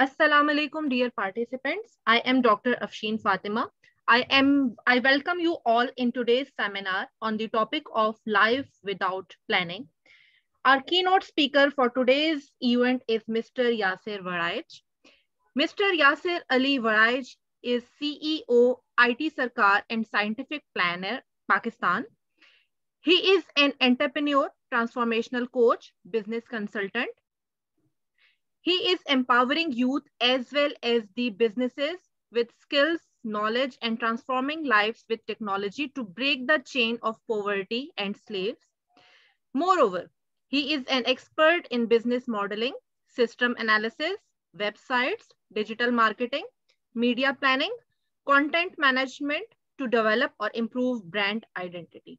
Assalamu alaikum, dear participants. I am Dr. Afshin Fatima. I am I welcome you all in today's seminar on the topic of life without planning. Our keynote speaker for today's event is Mr. Yasser Varaj. Mr. Yasser Ali Varaj is CEO, IT Sarkar and Scientific Planner, Pakistan. He is an entrepreneur, transformational coach, business consultant, he is empowering youth as well as the businesses with skills, knowledge, and transforming lives with technology to break the chain of poverty and slaves. Moreover, he is an expert in business modeling, system analysis, websites, digital marketing, media planning, content management to develop or improve brand identity.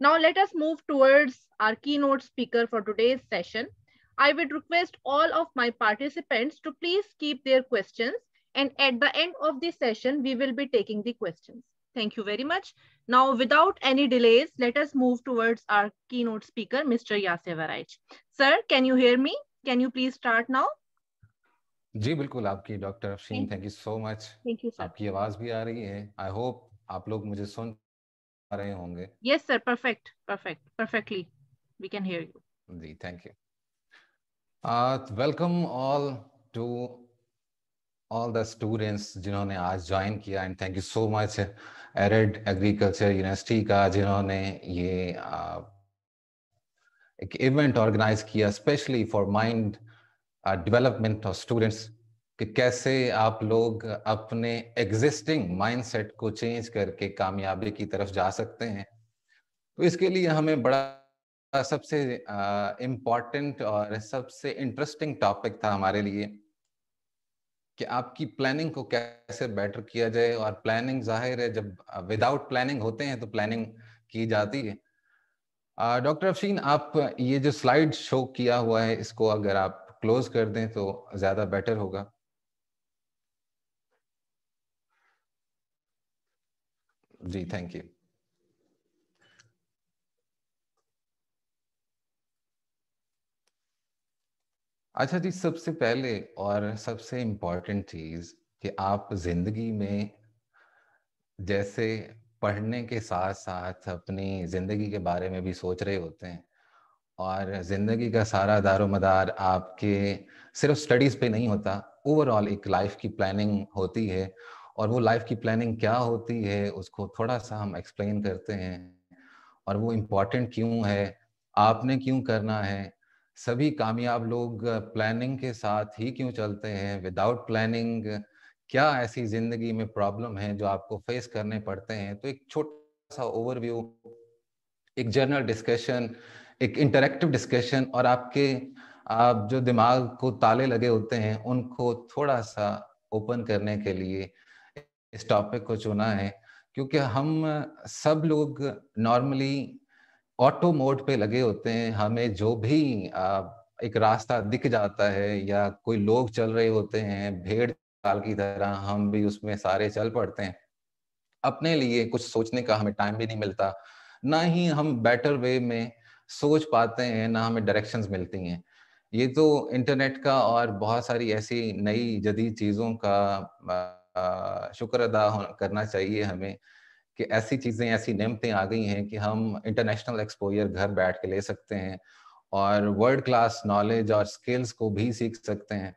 Now let us move towards our keynote speaker for today's session, I would request all of my participants to please keep their questions and at the end of the session, we will be taking the questions. Thank you very much. Now, without any delays, let us move towards our keynote speaker, Mr. Yasir Varaj. Sir, can you hear me? Can you please start now? जी बिल्कुल आपकी doctor Afsheen thank you so much thank you आपकी आवाज भी आ रही है I hope आप लोग मुझे सुन रहे होंगे yes sir perfect perfect perfectly we can hear you जी thank you Uh, welcome all to all the students जिन्होंने आज join किया and thank you so much Arid agriculture university का जिन्होंने ये uh, एक इवेंट ऑर्गेनाइज किया specially for mind development of students कि कैसे आप लोग अपने एग्जिस्टिंग माइंडसेट को चेंज करके कामयाबी की तरफ जा सकते हैं तो इसके लिए हमें बड़ा सबसे इम्पॉर्टेंट और सबसे इंटरेस्टिंग टॉपिक था हमारे लिए कि आपकी प्लानिंग को कैसे बेटर किया जाए और प्लानिंग जाहिर है जब विदाउट प्लानिंग होते हैं तो प्लानिंग की जाती है डॉक्टर अफशीन आप ये जो स्लाइड शो किया हुआ है इसको अगर आप क्लोज कर दें तो ज्यादा बेटर होगा जी थैंक यू अच्छा जी सबसे पहले और सबसे इम्पोर्टेंट चीज कि आप जिंदगी में जैसे पढ़ने के साथ साथ अपनी जिंदगी के बारे में भी सोच रहे होते हैं और जिंदगी का सारा दारोमदार आपके सिर्फ स्टडीज पे नहीं होता ओवरऑल एक लाइफ की प्लानिंग होती है और वो लाइफ की प्लानिंग क्या होती है उसको थोड़ा सा हम एक्सप्लेन करते हैं और वो इम्पोर्टेंट क्यों है आपने क्यों करना है सभी कामयाब लोग प्लानिंग के साथ ही क्यों चलते हैं विदाउट प्लानिंग क्या ऐसी जिंदगी में प्रॉब्लम है जो आपको फेस करने पड़ते हैं तो एक छोटा सा ओवरव्यू एक जनरल डिस्कशन एक इंटरेक्टिव डिस्कशन और आपके आप जो दिमाग को ताले लगे होते हैं उनको थोड़ा सा ओपन करने के लिए इस टॉपिक को चुना है क्योंकि हम सब लोग नॉर्मली ऑटो मोड पे लगे होते हैं हमें जो भी एक रास्ता दिख जाता है या कोई लोग चल रहे होते हैं भेड़ चाल की तरह हम भी उसमें सारे चल पड़ते हैं अपने लिए कुछ सोचने का हमें टाइम भी नहीं मिलता ना ही हम बेटर वे में सोच पाते हैं ना हमें डायरेक्शंस मिलती हैं ये तो इंटरनेट का और बहुत सारी ऐसी नई जदीद चीज़ों का शुक्र अदा करना चाहिए हमें कि ऐसी चीज़ें ऐसी नियमतें आ गई हैं कि हम इंटरनेशनल एक्सपोजर घर बैठ के ले सकते हैं और वर्ल्ड क्लास नॉलेज और स्किल्स को भी सीख सकते हैं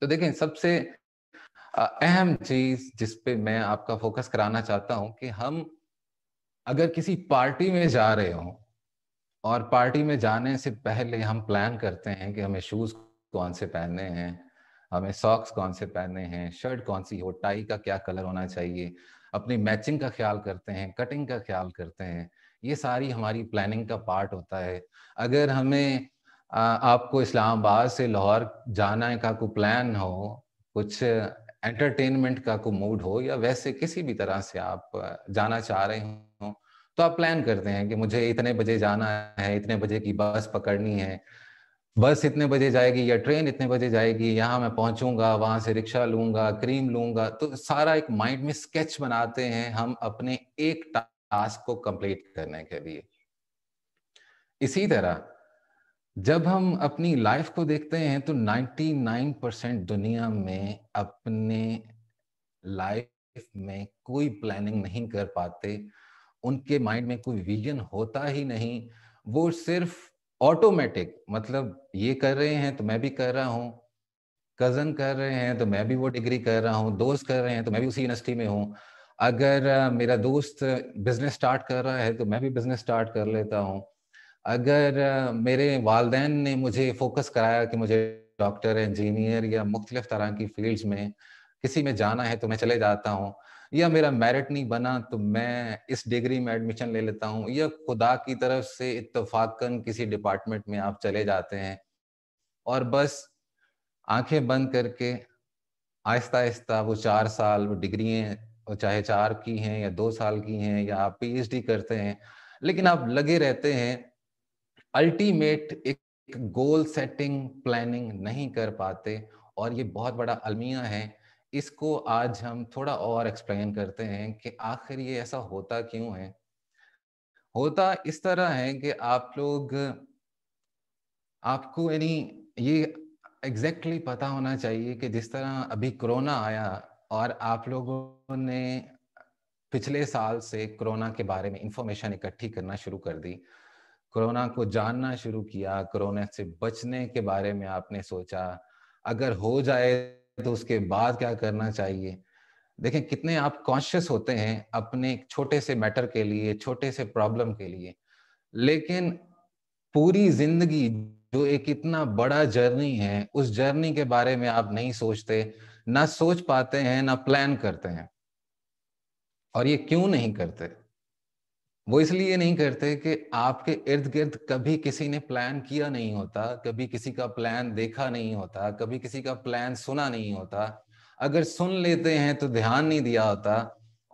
तो देखें सबसे अहम चीज जिस पे मैं आपका फोकस कराना चाहता हूं कि हम अगर किसी पार्टी में जा रहे हो और पार्टी में जाने से पहले हम प्लान करते हैं कि हमें शूज कौन से पहनने हैं हमें सॉक्स कौन से पहनने हैं शर्ट कौन सी हो टाई का क्या कलर होना चाहिए अपनी मैचिंग का ख्याल करते हैं कटिंग का ख्याल करते हैं ये सारी हमारी प्लानिंग का पार्ट होता है अगर हमें आपको इस्लामाबाद से लाहौर जाना का कोई प्लान हो कुछ एंटरटेनमेंट का कोई मूड हो या वैसे किसी भी तरह से आप जाना चाह रहे हो तो आप प्लान करते हैं कि मुझे इतने बजे जाना है इतने बजे की बस पकड़नी है बस इतने बजे जाएगी या ट्रेन इतने बजे जाएगी यहाँ मैं पहुंचूंगा वहां से रिक्शा लूंगा क्रीम लूंगा तो सारा एक माइंड में स्केच बनाते हैं हम अपने एक टास्क को कंप्लीट करने के लिए इसी तरह जब हम अपनी लाइफ को देखते हैं तो 99 परसेंट दुनिया में अपने लाइफ में कोई प्लानिंग नहीं कर पाते उनके माइंड में कोई विजन होता ही नहीं वो सिर्फ ऑटोमेटिक मतलब ये कर रहे हैं तो मैं भी कर रहा हूँ कजन कर रहे हैं तो मैं भी वो डिग्री कर रहा हूँ दोस्त कर रहे हैं तो मैं भी उसी यूनिवर्सिटी में हूँ अगर मेरा दोस्त बिजनेस स्टार्ट कर रहा है तो मैं भी बिजनेस स्टार्ट कर लेता हूँ अगर मेरे वालदेन ने मुझे फोकस कराया कि मुझे डॉक्टर इंजीनियर या मुख्तलिफ तरह की फील्ड्स में किसी में जाना है तो मैं चले जाता हूँ या मेरा मेरिट नहीं बना तो मैं इस डिग्री में एडमिशन ले लेता हूँ या खुदा की तरफ से इतफाकन किसी डिपार्टमेंट में आप चले जाते हैं और बस आंखें बंद करके आहिस्ता आहिस्ता वो चार साल वो डिग्रियाँ चाहे चार की हैं या दो साल की हैं या आप पीएचडी करते हैं लेकिन आप लगे रहते हैं अल्टीमेट एक गोल सेटिंग प्लानिंग नहीं कर पाते और ये बहुत बड़ा अलमिया है इसको आज हम थोड़ा और एक्सप्लेन करते हैं कि आखिर ये ऐसा होता क्यों है होता इस तरह है कि आप लोग आपको यानी ये एग्जैक्टली exactly पता होना चाहिए कि जिस तरह अभी कोरोना आया और आप लोगों ने पिछले साल से कोरोना के बारे में इंफॉर्मेशन इकट्ठी करना शुरू कर दी कोरोना को जानना शुरू किया कोरोना से बचने के बारे में आपने सोचा अगर हो जाए तो उसके बाद क्या करना चाहिए देखें कितने आप कॉन्शियस होते हैं अपने छोटे से मैटर के लिए छोटे से प्रॉब्लम के लिए लेकिन पूरी जिंदगी जो एक इतना बड़ा जर्नी है उस जर्नी के बारे में आप नहीं सोचते ना सोच पाते हैं ना प्लान करते हैं और ये क्यों नहीं करते वो इसलिए नहीं करते कि आपके इर्द गिर्द कभी किसी ने प्लान किया नहीं होता कभी किसी का प्लान देखा नहीं होता कभी किसी का प्लान सुना नहीं होता अगर सुन लेते हैं तो ध्यान नहीं दिया होता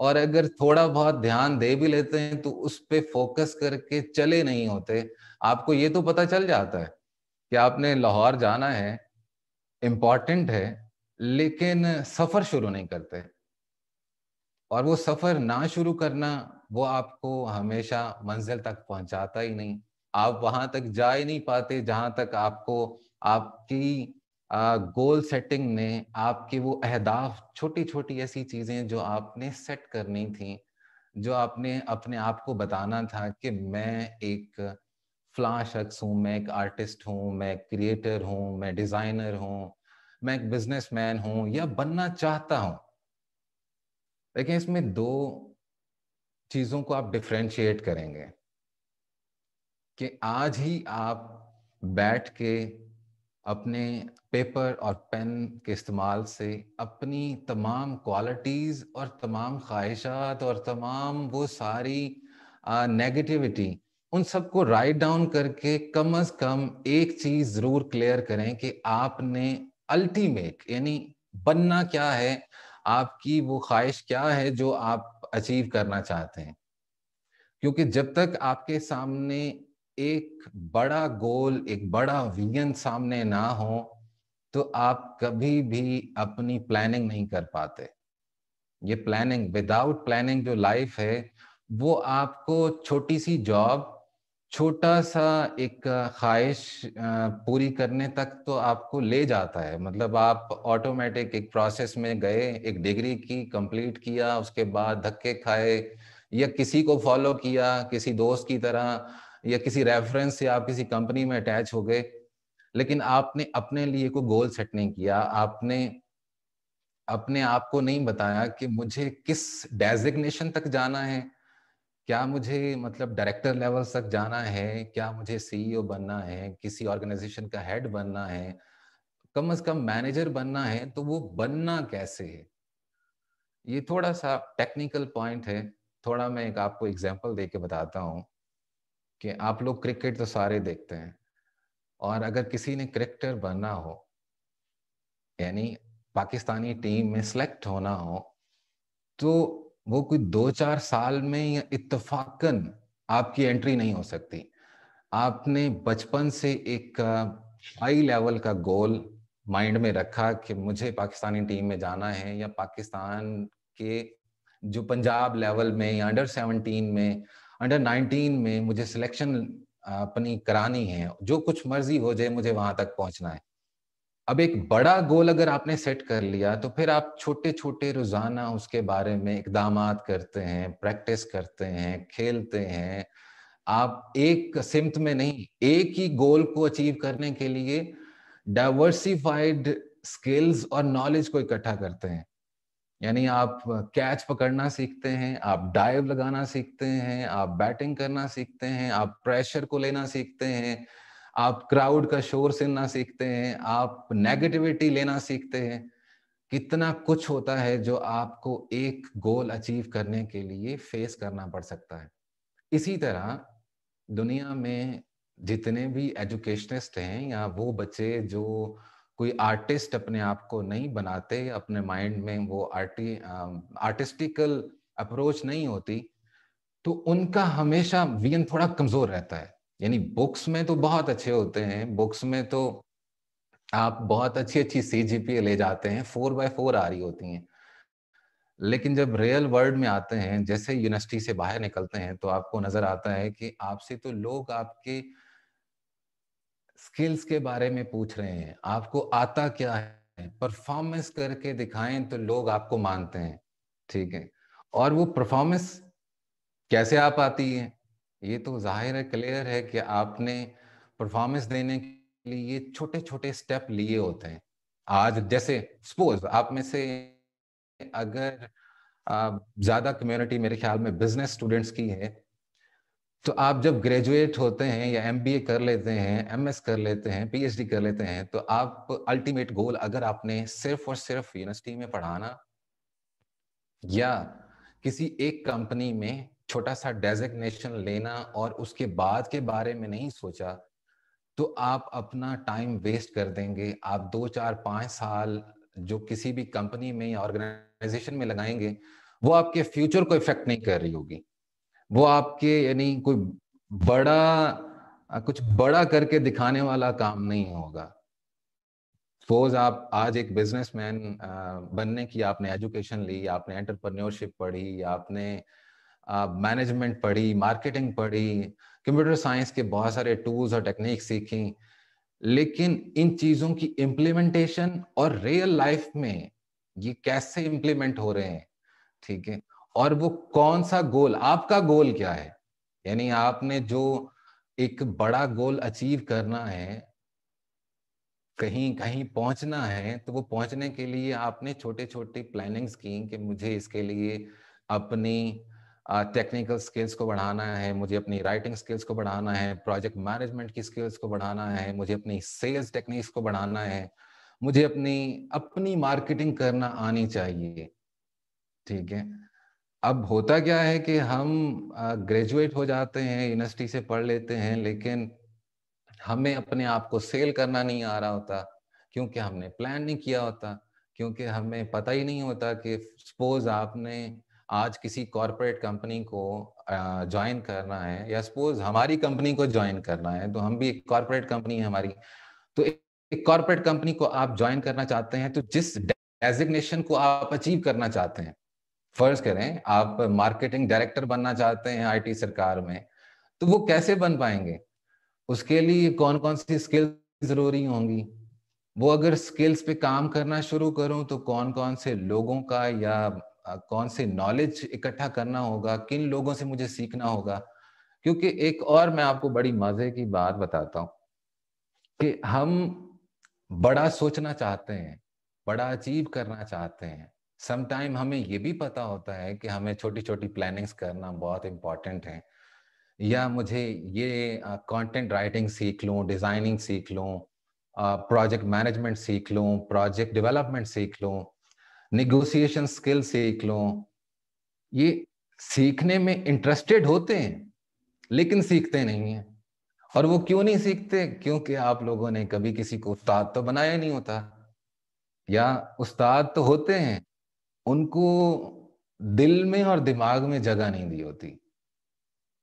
और अगर थोड़ा बहुत ध्यान दे भी लेते हैं तो उस पर फोकस करके चले नहीं होते आपको ये तो पता चल जाता है कि आपने लाहौर जाना है इम्पॉर्टेंट है लेकिन सफर शुरू नहीं करते और वो सफर ना शुरू करना वो आपको हमेशा मंजिल तक पहुंचाता ही नहीं आप वहां तक जा ही नहीं पाते जहां तक आपको आपकी गोल सेटिंग ने आपके वो अहदाफ छोटी छोटी ऐसी चीजें जो आपने सेट करनी थी जो आपने अपने आप को बताना था कि मैं एक फ्ला शख्स हूँ मैं एक आर्टिस्ट हूँ मैं एक क्रिएटर हूँ मैं डिजाइनर हूँ मैं एक बिजनेसमैन हूँ या बनना चाहता हूँ लेकिन इसमें दो चीजों को आप डिफ्रेंशिएट करेंगे कि आज ही आप बैठ के अपने पेपर और पेन के इस्तेमाल से अपनी तमाम क्वालिटीज़ और तमाम ख्वाहिशात और तमाम वो सारी नेगेटिविटी उन सबको राइट डाउन करके कम अज कम एक चीज़ ज़रूर क्लियर करें कि आपने अल्टीमेट यानी बनना क्या है आपकी वो ख्वाहिश क्या है जो आप अचीव करना चाहते हैं क्योंकि जब तक आपके सामने एक बड़ा गोल एक बड़ा विजन सामने ना हो तो आप कभी भी अपनी प्लानिंग नहीं कर पाते ये प्लानिंग विदाउट प्लानिंग जो लाइफ है वो आपको छोटी सी जॉब छोटा सा एक ख्वाहिश पूरी करने तक तो आपको ले जाता है मतलब आप ऑटोमेटिक एक प्रोसेस में गए एक डिग्री की कंप्लीट किया उसके बाद धक्के खाए या किसी को फॉलो किया किसी दोस्त की तरह या किसी रेफरेंस से आप किसी कंपनी में अटैच हो गए लेकिन आपने अपने लिए कोई गोल सेट नहीं किया आपने अपने आप को नहीं बताया कि मुझे किस डेजिग्नेशन तक जाना है क्या मुझे मतलब डायरेक्टर लेवल तक जाना है क्या मुझे सीईओ बनना है किसी ऑर्गेनाइजेशन का हेड बनना है कम से कम मैनेजर बनना है तो वो बनना कैसे है ये थोड़ा सा टेक्निकल पॉइंट है थोड़ा मैं एक आपको एग्जांपल दे के बताता हूँ कि आप लोग क्रिकेट तो सारे देखते हैं और अगर किसी ने क्रिकेटर बनना हो यानी पाकिस्तानी टीम में सेलेक्ट होना हो तो वो कोई दो चार साल में या इतफाकन आपकी एंट्री नहीं हो सकती आपने बचपन से एक हाई लेवल का गोल माइंड में रखा कि मुझे पाकिस्तानी टीम में जाना है या पाकिस्तान के जो पंजाब लेवल में या अंडर सेवनटीन में अंडर नाइनटीन में मुझे सिलेक्शन अपनी करानी है जो कुछ मर्जी हो जाए मुझे वहां तक पहुंचना है अब एक बड़ा गोल अगर आपने सेट कर लिया तो फिर आप छोटे छोटे रोजाना उसके बारे में इकदाम करते हैं प्रैक्टिस करते हैं खेलते हैं आप एक सिमत में नहीं एक ही गोल को अचीव करने के लिए डाइवर्सिफाइड स्किल्स और नॉलेज को इकट्ठा करते हैं यानी आप कैच पकड़ना सीखते हैं आप डाइव लगाना सीखते हैं आप बैटिंग करना सीखते हैं आप प्रेशर को लेना सीखते हैं आप क्राउड का शोर सुनना सीखते हैं आप नेगेटिविटी लेना सीखते हैं कितना कुछ होता है जो आपको एक गोल अचीव करने के लिए फेस करना पड़ सकता है इसी तरह दुनिया में जितने भी एजुकेशनिस्ट हैं या वो बच्चे जो कोई आर्टिस्ट अपने आप को नहीं बनाते अपने माइंड में वो आर्टी आर्टिस्टिकल अप्रोच नहीं होती तो उनका हमेशा विजन थोड़ा कमजोर रहता है यानी बुक्स में तो बहुत अच्छे होते हैं बुक्स में तो आप बहुत अच्छी अच्छी सी जी पी ले जाते हैं फोर बाय फोर आ रही होती हैं लेकिन जब रियल वर्ल्ड में आते हैं जैसे यूनिवर्सिटी से बाहर निकलते हैं तो आपको नजर आता है कि आपसे तो लोग आपके स्किल्स के बारे में पूछ रहे हैं आपको आता क्या है परफॉर्मेंस करके दिखाएं तो लोग आपको मानते हैं ठीक है और वो परफॉर्मेंस कैसे आप आती है ये तो जाहिर है क्लियर है कि आपने परफॉर्मेंस देने के लिए ये छोटे छोटे स्टेप लिए होते हैं आज जैसे सपोज आप में से अगर ज्यादा कम्युनिटी मेरे ख्याल में बिजनेस स्टूडेंट्स की है तो आप जब ग्रेजुएट होते हैं या एम कर लेते हैं एम कर लेते हैं पी कर लेते हैं तो आप अल्टीमेट गोल अगर आपने सिर्फ और सिर्फ यूनिवर्सिटी में पढ़ाना या किसी एक कंपनी में छोटा सा डेजिग्नेशन लेना और उसके बाद के बारे में नहीं सोचा तो आप अपना टाइम वेस्ट कर देंगे आप दो चार पाँच साल जो किसी भी कंपनी में या ऑर्गेनाइजेशन में लगाएंगे वो आपके फ्यूचर को इफेक्ट नहीं कर रही होगी वो आपके यानी कोई बड़ा कुछ बड़ा करके दिखाने वाला काम नहीं होगा सपोज आप आज एक बिजनेसमैन बनने की आपने एजुकेशन ली आपने एंटरप्रन्योरशिप पढ़ी आपने मैनेजमेंट uh, पढ़ी मार्केटिंग पढ़ी कंप्यूटर साइंस के बहुत सारे टूल्स और टेक्निक सीखी लेकिन इन चीजों की इम्प्लीमेंटेशन और रियल लाइफ में ये कैसे इम्प्लीमेंट हो रहे हैं ठीक है और वो कौन सा गोल आपका गोल क्या है यानी आपने जो एक बड़ा गोल अचीव करना है कहीं कहीं पहुंचना है तो वो पहुंचने के लिए आपने छोटे छोटे प्लानिंग्स की कि मुझे इसके लिए अपनी टेक्निकल स्किल्स को बढ़ाना है मुझे अपनी राइटिंग स्किल्स को बढ़ाना है प्रोजेक्ट मैनेजमेंट की स्किल्स को बढ़ाना है मुझे अपनी सेल्स टेक्निक्स को बढ़ाना है मुझे अपनी अपनी मार्केटिंग करना आनी चाहिए ठीक है अब होता क्या है कि हम ग्रेजुएट हो जाते हैं यूनिवर्सिटी से पढ़ लेते हैं लेकिन हमें अपने आप को सेल करना नहीं आ रहा होता क्योंकि हमने प्लान नहीं किया होता क्योंकि हमें पता ही नहीं होता कि सपोज आपने आज किसी कॉरपोरेट कंपनी को ज्वाइन करना है या सपोज हमारी कंपनी को ज्वाइन करना है तो हम भी एक कॉरपोरेट कंपनी है हमारी तो एक कॉरपोरेट कंपनी को आप ज्वाइन करना चाहते हैं तो जिस डेजिग्नेशन को आप अचीव करना चाहते हैं फर्ज करें आप मार्केटिंग डायरेक्टर बनना चाहते हैं आईटी सरकार में तो वो कैसे बन पाएंगे उसके लिए कौन कौन सी स्किल जरूरी होंगी वो अगर स्किल्स पे काम करना शुरू करूं तो कौन कौन से लोगों का या कौन से नॉलेज इकट्ठा करना होगा किन लोगों से मुझे सीखना होगा क्योंकि एक और मैं आपको बड़ी मजे की बात बताता हूं कि हम बड़ा सोचना चाहते हैं बड़ा अचीव करना चाहते हैं समटाइम हमें ये भी पता होता है कि हमें छोटी छोटी प्लानिंग्स करना बहुत इंपॉर्टेंट है या मुझे ये कंटेंट राइटिंग सीख लूँ डिज़ाइनिंग सीख लूँ प्रोजेक्ट मैनेजमेंट सीख लूँ प्रोजेक्ट डेवलपमेंट सीख लूँ निगोसिएशन स्किल सीख लो ये सीखने में इंटरेस्टेड होते हैं लेकिन सीखते नहीं है और वो क्यों नहीं सीखते क्योंकि आप लोगों ने कभी किसी को उस्ताद तो बनाया नहीं होता या उस्ताद तो होते हैं उनको दिल में और दिमाग में जगह नहीं दी होती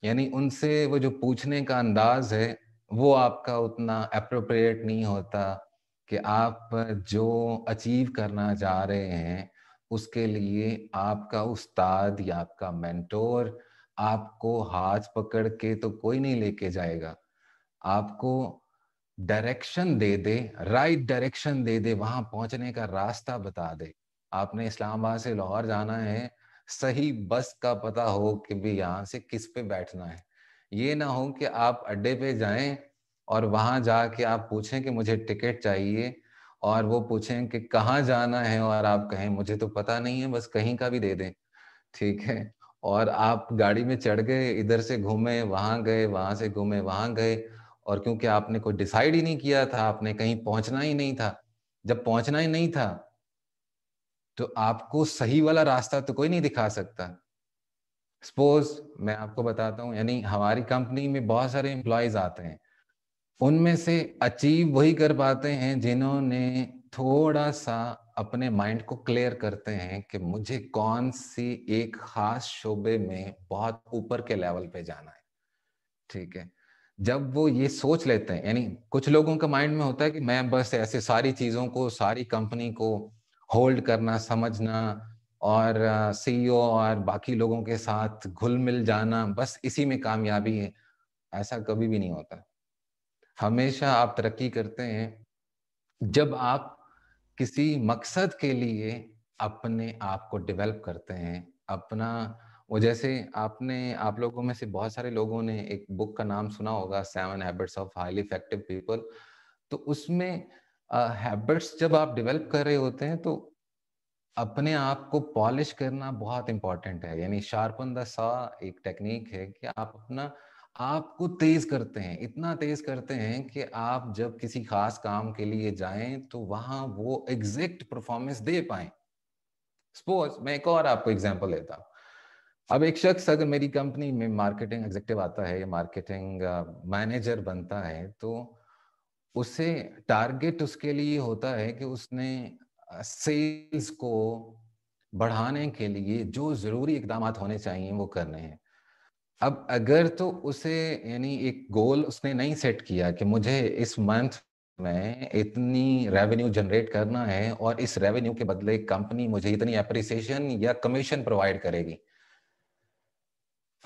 यानी उनसे वो जो पूछने का अंदाज है वो आपका उतना अप्रोप्रिएट नहीं होता कि आप जो अचीव करना चाह रहे हैं उसके लिए आपका उस्ताद या आपका मेंटोर आपको हाथ पकड़ के तो कोई नहीं लेके जाएगा आपको डायरेक्शन दे दे राइट डायरेक्शन दे दे वहां पहुंचने का रास्ता बता दे आपने इस्लामाबाद से लाहौर जाना है सही बस का पता हो कि भी यहाँ से किस पे बैठना है ये ना हो कि आप अड्डे पे जाएं और वहां जाके आप पूछें कि मुझे टिकट चाहिए और वो पूछें कि कहाँ जाना है और आप कहें मुझे तो पता नहीं है बस कहीं का भी दे दें ठीक है और आप गाड़ी में चढ़ गए इधर से घूमे वहां गए वहां से घूमे वहां गए और क्योंकि आपने कोई डिसाइड ही नहीं किया था आपने कहीं पहुंचना ही नहीं था जब पहुंचना ही नहीं था तो आपको सही वाला रास्ता तो कोई नहीं दिखा सकता सपोज मैं आपको बताता हूँ यानी हमारी कंपनी में बहुत सारे एम्प्लॉयज आते हैं उनमें से अचीव वही कर पाते हैं जिन्होंने थोड़ा सा अपने माइंड को क्लियर करते हैं कि मुझे कौन सी एक खास शोबे में बहुत ऊपर के लेवल पे जाना है ठीक है जब वो ये सोच लेते हैं यानी कुछ लोगों का माइंड में होता है कि मैं बस ऐसे सारी चीजों को सारी कंपनी को होल्ड करना समझना और सीईओ और बाकी लोगों के साथ घुल मिल जाना बस इसी में कामयाबी है ऐसा कभी भी नहीं होता हमेशा आप तरक्की करते हैं जब आप किसी मकसद के लिए अपने आप को डेवलप करते हैं अपना वो जैसे आपने आप लोगों में से बहुत सारे लोगों ने एक बुक का नाम सुना होगा seven habits of highly effective people तो उसमें हैबिट्स uh, जब आप डेवलप कर रहे होते हैं तो अपने आप को पॉलिश करना बहुत इंपॉर्टेंट है यानी शार्पन द सा एक टेक्निक है कि आप अपना uh, आपको तेज करते हैं इतना तेज करते हैं कि आप जब किसी खास काम के लिए जाएं तो वहां वो एग्जैक्ट परफॉर्मेंस दे पाए सपोज मैं एक और आपको एग्जाम्पल लेता हूँ अब एक शख्स अगर मेरी कंपनी में मार्केटिंग एग्जेक्टिव आता है या मार्केटिंग मैनेजर बनता है तो उसे टारगेट उसके लिए होता है कि उसने सेल्स को बढ़ाने के लिए जो जरूरी इकदाम होने चाहिए वो करने हैं अब अगर तो उसे यानी एक गोल उसने नहीं सेट किया कि मुझे इस मंथ में इतनी रेवेन्यू जनरेट करना है और इस रेवेन्यू के बदले कंपनी मुझे इतनी अप्रिसिएशन या कमीशन प्रोवाइड करेगी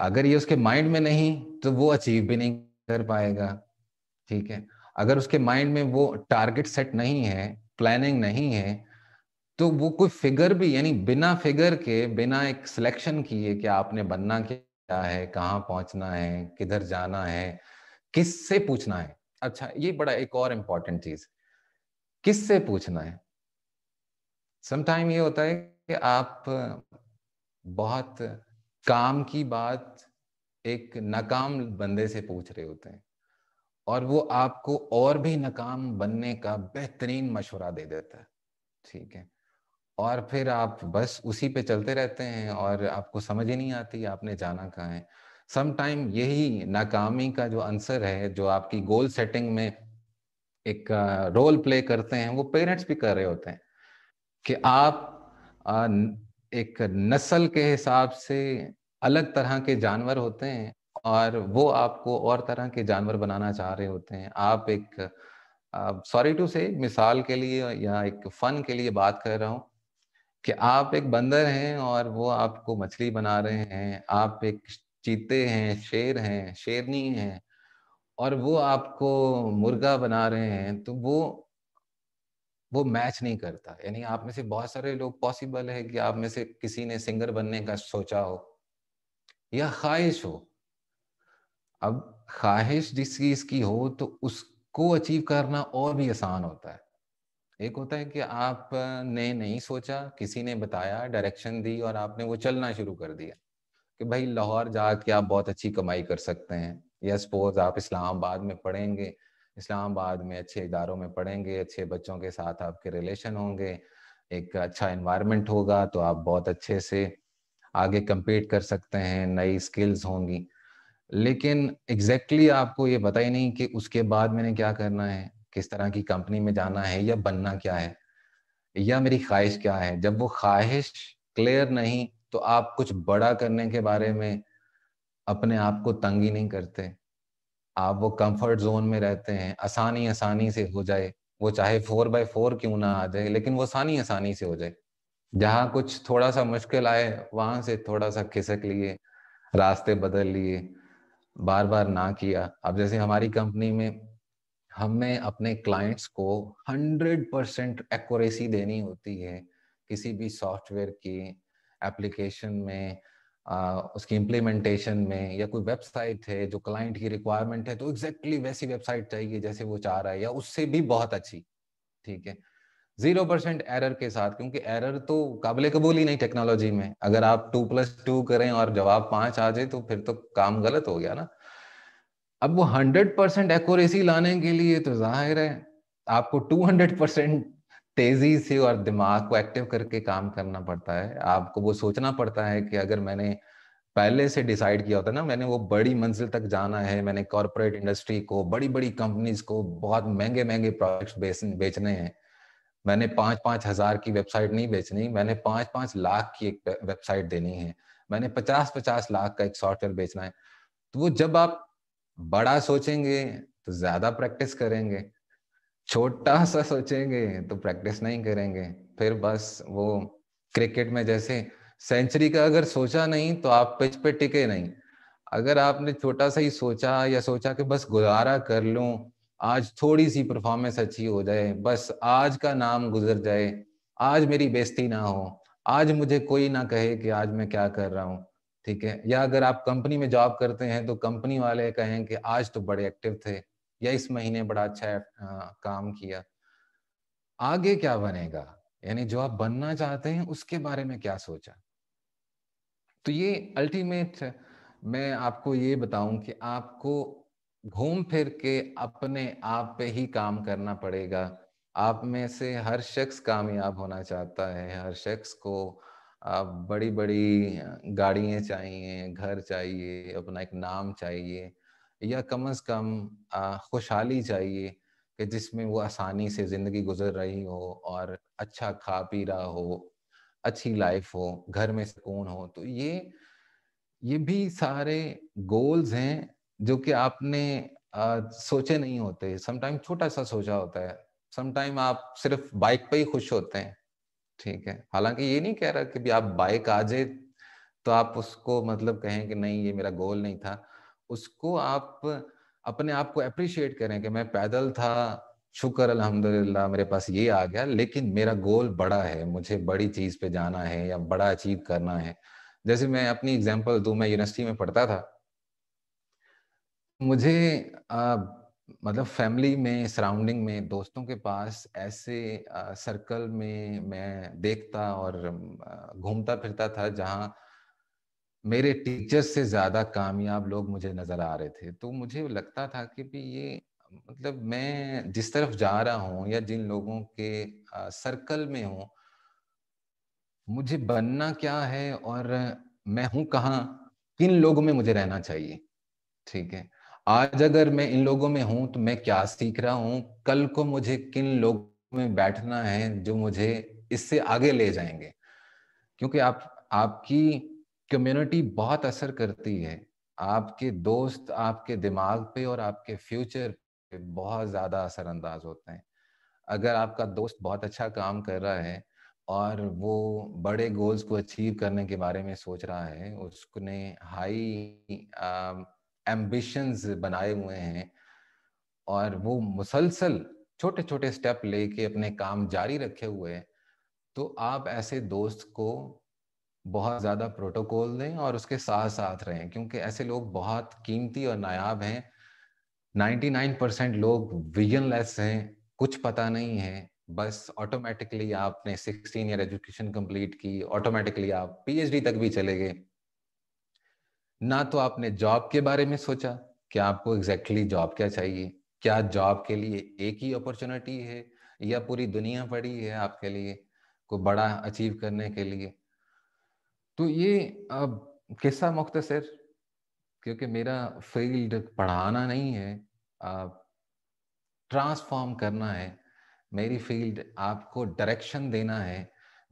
अगर ये उसके माइंड में नहीं तो वो अचीव भी नहीं कर पाएगा ठीक है अगर उसके माइंड में वो टारगेट सेट नहीं है प्लानिंग नहीं है तो वो कोई फिगर भी यानी बिना फिगर के बिना एक सिलेक्शन किए कि आपने बनना क्या क्या है कहाँ पहुंचना है किधर जाना है किससे पूछना है अच्छा ये बड़ा एक और इंपॉर्टेंट चीज किससे पूछना है समटाइम ये होता है कि आप बहुत काम की बात एक नाकाम बंदे से पूछ रहे होते हैं और वो आपको और भी नाकाम बनने का बेहतरीन मशवरा दे देता है ठीक है और फिर आप बस उसी पे चलते रहते हैं और आपको समझ ही नहीं आती आपने जाना कहाँ है समटाइम यही नाकामी का जो आंसर है जो आपकी गोल सेटिंग में एक रोल प्ले करते हैं वो पेरेंट्स भी कर रहे होते हैं कि आप एक नस्ल के हिसाब से अलग तरह के जानवर होते हैं और वो आपको और तरह के जानवर बनाना चाह रहे होते हैं आप एक सॉरी टू से मिसाल के लिए या एक फन के लिए बात कर रहा हूँ कि आप एक बंदर हैं और वो आपको मछली बना रहे हैं आप एक चीते हैं शेर हैं शेरनी हैं और वो आपको मुर्गा बना रहे हैं तो वो वो मैच नहीं करता यानी आप में से बहुत सारे लोग पॉसिबल है कि आप में से किसी ने सिंगर बनने का सोचा हो या ख्वाहिश हो अब ख्वाहिश जिस चीज की हो तो उसको अचीव करना और भी आसान होता है एक होता है कि आपने नहीं सोचा किसी ने बताया डायरेक्शन दी और आपने वो चलना शुरू कर दिया कि भाई लाहौर जाके आप बहुत अच्छी कमाई कर सकते हैं या सपोज आप इस्लामाबाद में पढ़ेंगे इस्लामाबाद में अच्छे इदारों में पढ़ेंगे अच्छे बच्चों के साथ आपके रिलेशन होंगे एक अच्छा इन्वायरमेंट होगा तो आप बहुत अच्छे से आगे कम्पीट कर सकते हैं नई स्किल्स होंगी लेकिन एग्जैक्टली exactly आपको ये पता ही नहीं कि उसके बाद मैंने क्या करना है किस तरह की कंपनी में जाना है या बनना क्या है या मेरी ख्वाहिश क्या है जब वो ख्वाहिश क्लियर नहीं तो आप कुछ बड़ा करने के बारे में अपने आप को तंगी नहीं करते आप वो कंफर्ट जोन में रहते हैं आसानी आसानी से हो जाए वो चाहे फोर बाय फोर क्यों ना आ जाए लेकिन वो आसानी आसानी से हो जाए जहाँ कुछ थोड़ा सा मुश्किल आए वहां से थोड़ा सा खिसक लिए रास्ते बदल लिए बार बार ना किया अब जैसे हमारी कंपनी में हमें अपने क्लाइंट्स को 100 परसेंट एक्यूरेसी देनी होती है किसी भी सॉफ्टवेयर की एप्लीकेशन में आ, उसकी इम्प्लीमेंटेशन में या कोई वेबसाइट है जो क्लाइंट की रिक्वायरमेंट है तो एग्जैक्टली exactly वैसी वेबसाइट चाहिए जैसे वो चाह रहा है या उससे भी बहुत अच्छी ठीक है जीरो परसेंट एरर के साथ क्योंकि एरर तो काबिल कबूल ही नहीं टेक्नोलॉजी में अगर आप टू प्लस टू करें और जवाब पांच आ जाए तो फिर तो काम गलत हो गया ना अब वो हंड्रेड परसेंट एक्यूरेसी लाने के लिए तो जाहिर है आपको टू हंड्रेड परसेंट तेजी से और दिमाग को एक्टिव करके काम करना पड़ता है आपको वो सोचना पड़ता है कि अगर मैंने पहले से डिसाइड किया होता ना मैंने वो बड़ी मंजिल तक जाना है मैंने कॉरपोरेट इंडस्ट्री को बड़ी बड़ी कंपनीज को बहुत महंगे महंगे प्रोडक्ट्स बेचने हैं मैंने पांच पांच हजार की वेबसाइट नहीं बेचनी मैंने पांच पांच लाख की एक वेबसाइट देनी है मैंने पचास पचास लाख का एक सॉफ्टवेयर बेचना है तो वो जब आप बड़ा सोचेंगे तो ज्यादा प्रैक्टिस करेंगे छोटा सा सोचेंगे तो प्रैक्टिस नहीं करेंगे फिर बस वो क्रिकेट में जैसे सेंचुरी का अगर सोचा नहीं तो आप पिच पे टिके नहीं अगर आपने छोटा सा ही सोचा या सोचा कि बस गुजारा कर लूं आज थोड़ी सी परफॉर्मेंस अच्छी हो जाए बस आज का नाम गुजर जाए आज मेरी बेस्ती ना हो आज मुझे कोई ना कहे कि आज मैं क्या कर रहा हूँ ठीक है या अगर आप कंपनी में जॉब करते हैं तो कंपनी वाले कहें कि आज तो बड़े एक्टिव थे या इस महीने बड़ा अच्छा काम किया आगे क्या बनेगा यानी जो आप बनना चाहते हैं उसके बारे में क्या सोचा तो ये अल्टीमेट मैं आपको ये बताऊं कि आपको घूम फिर के अपने आप पे ही काम करना पड़ेगा आप में से हर शख्स कामयाब होना चाहता है हर शख्स को आप बड़ी बड़ी गाड़ियाँ चाहिए घर चाहिए अपना एक नाम चाहिए या कम से कम खुशहाली चाहिए कि जिसमें वो आसानी से ज़िंदगी गुजर रही हो और अच्छा खा पी रहा हो अच्छी लाइफ हो घर में सुकून हो तो ये ये भी सारे गोल्स हैं जो कि आपने आ, सोचे नहीं होते समटाइम छोटा सा सोचा होता है समटाइम आप सिर्फ बाइक पे ही खुश होते हैं ठीक है हालांकि ये नहीं कह रहा कि भी आप बाइक आ जाए तो आप उसको मतलब कहें कि नहीं ये मेरा गोल नहीं था उसको आप अपने आप को अप्रिशिएट करें कि मैं पैदल था शुक्र अल्हम्दुलिल्लाह मेरे पास ये आ गया लेकिन मेरा गोल बड़ा है मुझे बड़ी चीज पे जाना है या बड़ा अचीव करना है जैसे मैं अपनी एग्जाम्पल दू मैं यूनिवर्सिटी में पढ़ता था मुझे आ, मतलब फैमिली में सराउंडिंग में दोस्तों के पास ऐसे आ, सर्कल में मैं देखता और घूमता फिरता था जहाँ मेरे टीचर्स से ज़्यादा कामयाब लोग मुझे नज़र आ रहे थे तो मुझे लगता था कि भी ये मतलब मैं जिस तरफ जा रहा हूँ या जिन लोगों के आ, सर्कल में हूँ मुझे बनना क्या है और मैं हूँ कहाँ किन लोगों में मुझे रहना चाहिए ठीक है आज अगर मैं इन लोगों में हूं तो मैं क्या सीख रहा हूं कल को मुझे किन लोगों में बैठना है जो मुझे इससे आगे ले जाएंगे क्योंकि आप आपकी कम्युनिटी बहुत असर करती है आपके दोस्त आपके दिमाग पे और आपके फ्यूचर पे बहुत ज्यादा असरअंदाज होते हैं अगर आपका दोस्त बहुत अच्छा काम कर रहा है और वो बड़े गोल्स को अचीव करने के बारे में सोच रहा है उसने हाई एम्बिशंस बनाए हुए हैं और वो मुसलसल छोटे छोटे स्टेप लेके अपने काम जारी रखे हुए हैं तो आप ऐसे दोस्त को बहुत ज़्यादा प्रोटोकॉल दें और उसके साथ साथ रहें क्योंकि ऐसे लोग बहुत कीमती और नायाब हैं 99 परसेंट लोग विजनलेस हैं कुछ पता नहीं है बस ऑटोमेटिकली आपने 16 ईयर एजुकेशन कंप्लीट की ऑटोमेटिकली आप पीएचडी तक भी चले गए ना तो आपने जॉब के बारे में सोचा कि आपको एग्जैक्टली exactly जॉब क्या चाहिए क्या जॉब के लिए एक ही अपॉर्चुनिटी है या पूरी दुनिया पड़ी है आपके लिए को बड़ा अचीव करने के लिए तो ये अब किस्सा मुख्तसर क्योंकि मेरा फील्ड पढ़ाना नहीं है ट्रांसफॉर्म करना है मेरी फील्ड आपको डायरेक्शन देना है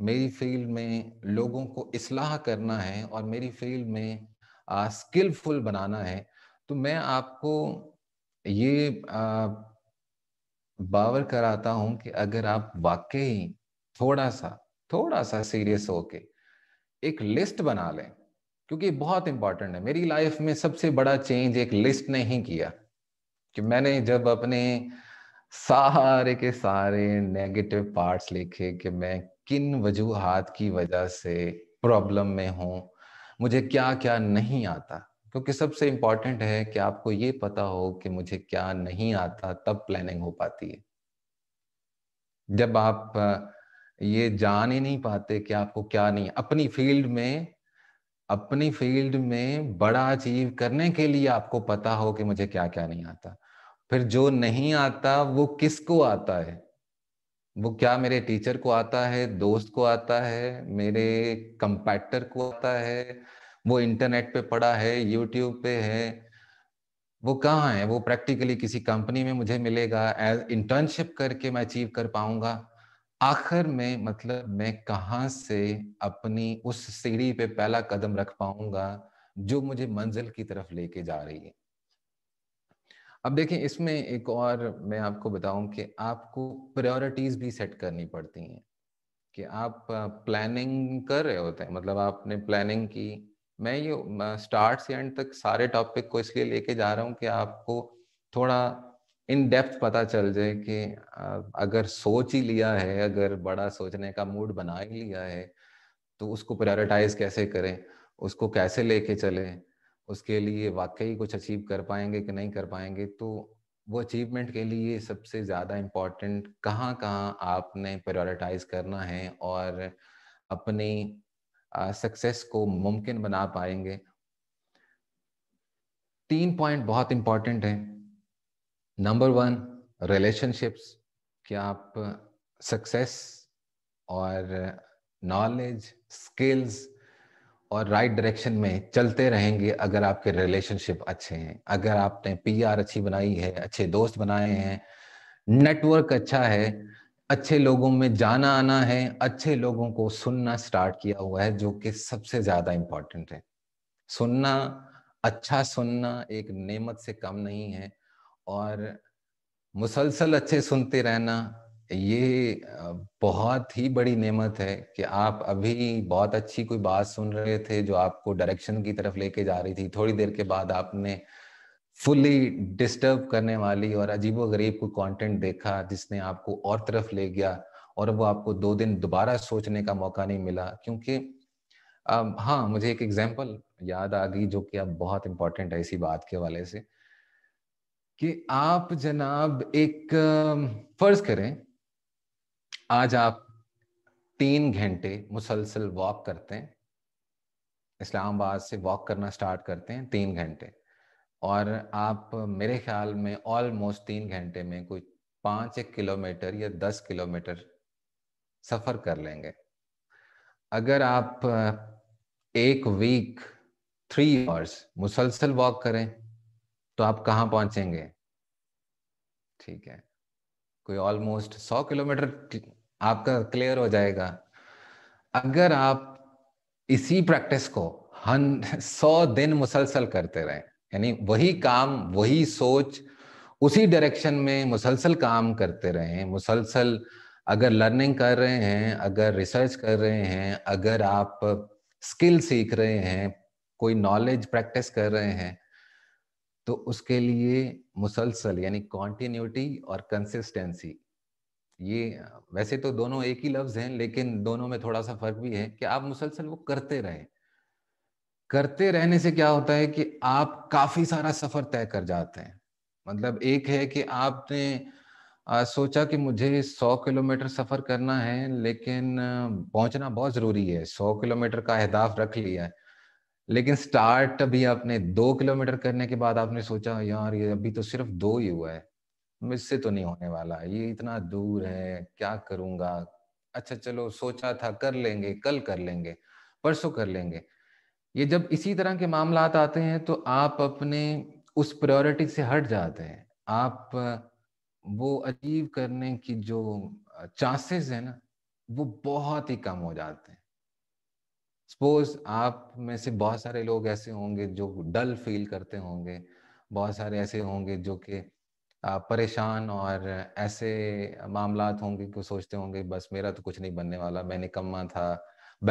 मेरी फील्ड में लोगों को इसलाह करना है और मेरी फील्ड में स्किलफुल बनाना है तो मैं आपको ये बावर कराता हूं कि अगर आप वाकई थोड़ा सा थोड़ा सा सीरियस होके एक लिस्ट बना लें क्योंकि बहुत इंपॉर्टेंट है मेरी लाइफ में सबसे बड़ा चेंज एक लिस्ट ने ही किया कि मैंने जब अपने सारे के सारे नेगेटिव पार्ट्स लिखे कि मैं किन वजूहत की वजह से प्रॉब्लम में हूँ मुझे क्या क्या नहीं आता क्योंकि सबसे इम्पॉर्टेंट है कि आपको ये पता हो कि मुझे क्या नहीं आता तब प्लानिंग हो पाती है जब आप ये जान ही नहीं पाते कि आपको क्या नहीं अपनी फील्ड में अपनी फील्ड में बड़ा अचीव करने के लिए आपको पता हो कि मुझे क्या क्या नहीं आता फिर जो नहीं आता वो किसको आता है वो क्या मेरे टीचर को आता है दोस्त को आता है मेरे कंपैटर हम्म। को आता है वो इंटरनेट पे पड़ा है यूट्यूब पे है वो कहाँ है वो प्रैक्टिकली किसी कंपनी में मुझे मिलेगा एज इंटर्नशिप करके मैं अचीव कर पाऊंगा आखिर में मतलब मैं कहाँ से अपनी उस सीढ़ी पे पहला कदम रख पाऊंगा जो मुझे मंजिल की तरफ लेके जा रही है अब देखें इसमें एक और मैं आपको बताऊं कि आपको प्रायोरिटीज भी सेट करनी पड़ती हैं कि आप प्लानिंग कर रहे होते हैं मतलब आपने प्लानिंग की मैं ये स्टार्ट से एंड तक सारे टॉपिक को इसलिए लेके जा रहा हूँ कि आपको थोड़ा इन डेप्थ पता चल जाए कि अगर सोच ही लिया है अगर बड़ा सोचने का मूड बना ही लिया है तो उसको प्रायोरिटाइज कैसे करें उसको कैसे लेके चलें उसके लिए वाकई कुछ अचीव कर पाएंगे कि नहीं कर पाएंगे तो वो अचीवमेंट के लिए सबसे ज़्यादा इम्पॉर्टेंट कहाँ कहाँ आपने प्रायोरिटाइज करना है और अपनी सक्सेस को मुमकिन बना पाएंगे तीन पॉइंट बहुत इम्पॉर्टेंट है नंबर वन रिलेशनशिप्स क्या आप सक्सेस और नॉलेज स्किल्स और राइट right डायरेक्शन में चलते रहेंगे अगर आपके रिलेशनशिप अच्छे हैं अगर आपने पीआर अच्छी बनाई है अच्छे दोस्त बनाए हैं नेटवर्क अच्छा है अच्छे लोगों में जाना आना है अच्छे लोगों को सुनना स्टार्ट किया हुआ है जो कि सबसे ज्यादा इंपॉर्टेंट है सुनना अच्छा सुनना एक नेमत से कम नहीं है और मुसलसल अच्छे सुनते रहना ये बहुत ही बड़ी नेमत है कि आप अभी बहुत अच्छी कोई बात सुन रहे थे जो आपको डायरेक्शन की तरफ लेके जा रही थी थोड़ी देर के बाद आपने फुली डिस्टर्ब करने वाली और अजीबो गरीब को कॉन्टेंट देखा जिसने आपको और तरफ ले गया और वो आपको दो दिन दोबारा सोचने का मौका नहीं मिला क्योंकि अब हाँ मुझे एक एग्जाम्पल याद आ गई जो कि अब बहुत इंपॉर्टेंट है इसी बात के वाले से कि आप जनाब एक फर्ज करें आज आप तीन घंटे मुसलसल वॉक करते हैं इस्लामाबाद से वॉक करना स्टार्ट करते हैं तीन घंटे और आप मेरे ख्याल में ऑलमोस्ट तीन घंटे में कोई पाँच एक किलोमीटर या दस किलोमीटर सफ़र कर लेंगे अगर आप एक वीक थ्री आवर्स मुसलसल वॉक करें तो आप कहाँ पहुँचेंगे ठीक है कोई ऑलमोस्ट सौ किलोमीटर आपका क्लियर हो जाएगा अगर आप इसी प्रैक्टिस को हन सौ दिन मुसलसल करते रहे यानी वही काम वही सोच उसी डायरेक्शन में मुसलसल काम करते रहे मुसलसल अगर लर्निंग कर रहे हैं अगर रिसर्च कर रहे हैं अगर आप स्किल सीख रहे हैं कोई नॉलेज प्रैक्टिस कर रहे हैं तो उसके लिए मुसलसल यानी कॉन्टीन्यूटी और कंसिस्टेंसी ये वैसे तो दोनों एक ही लफ्ज हैं लेकिन दोनों में थोड़ा सा फर्क भी है कि आप मुसलसल वो करते रहे करते रहने से क्या होता है कि आप काफी सारा सफर तय कर जाते हैं मतलब एक है कि आपने आ, सोचा कि मुझे 100 किलोमीटर सफर करना है लेकिन पहुंचना बहुत जरूरी है 100 किलोमीटर का अहदाफ रख लिया है लेकिन स्टार्ट अभी आपने दो किलोमीटर करने के बाद आपने सोचा यार ये अभी तो सिर्फ दो ही हुआ है मुझसे तो नहीं होने वाला ये इतना दूर है क्या करूंगा अच्छा चलो सोचा था कर लेंगे कल कर लेंगे परसों कर लेंगे ये जब इसी तरह के मामला आते हैं तो आप अपने उस प्रायोरिटी से हट जाते हैं आप वो अचीव करने की जो चांसेस है ना वो बहुत ही कम हो जाते हैं सपोज आप में से बहुत सारे लोग ऐसे होंगे जो डल फील करते होंगे बहुत सारे ऐसे होंगे जो कि परेशान और ऐसे मामला होंगे कि सोचते होंगे बस मेरा तो कुछ नहीं बनने वाला मैं निकम्मा था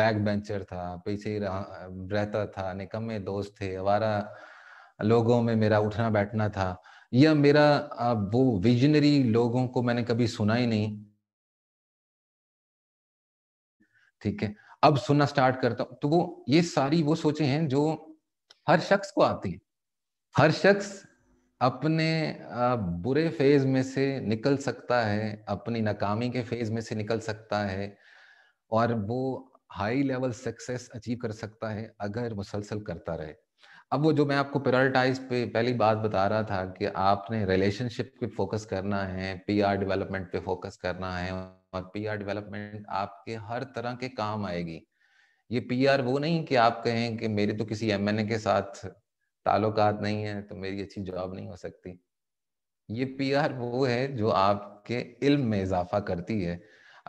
बैक बेंचर था पीछे रहता था निकम्मे दोस्त थे हमारा लोगों में मेरा उठना बैठना था या मेरा वो विजनरी लोगों को मैंने कभी सुना ही नहीं ठीक है अब सुनना स्टार्ट करता हूँ तो वो ये सारी वो सोचे हैं जो हर शख्स को आती है हर शख्स अपने बुरे फेज में से निकल सकता है अपनी नाकामी के फेज में से निकल सकता है और वो हाई लेवल सक्सेस अचीव कर सकता है अगर मुसलसल करता रहे अब वो जो मैं आपको प्रायोरिटाइज पे पहली बात बता रहा था कि आपने रिलेशनशिप पे फोकस करना है पीआर डेवलपमेंट पे फोकस करना है और पीआर डेवलपमेंट आपके हर तरह के काम आएगी ये पीआर वो नहीं कि आप कहें कि मेरे तो किसी एमएनए के साथ ताल्लुकात नहीं है तो मेरी अच्छी जॉब नहीं हो सकती ये पीआर वो है जो आपके इल्म में इजाफा करती है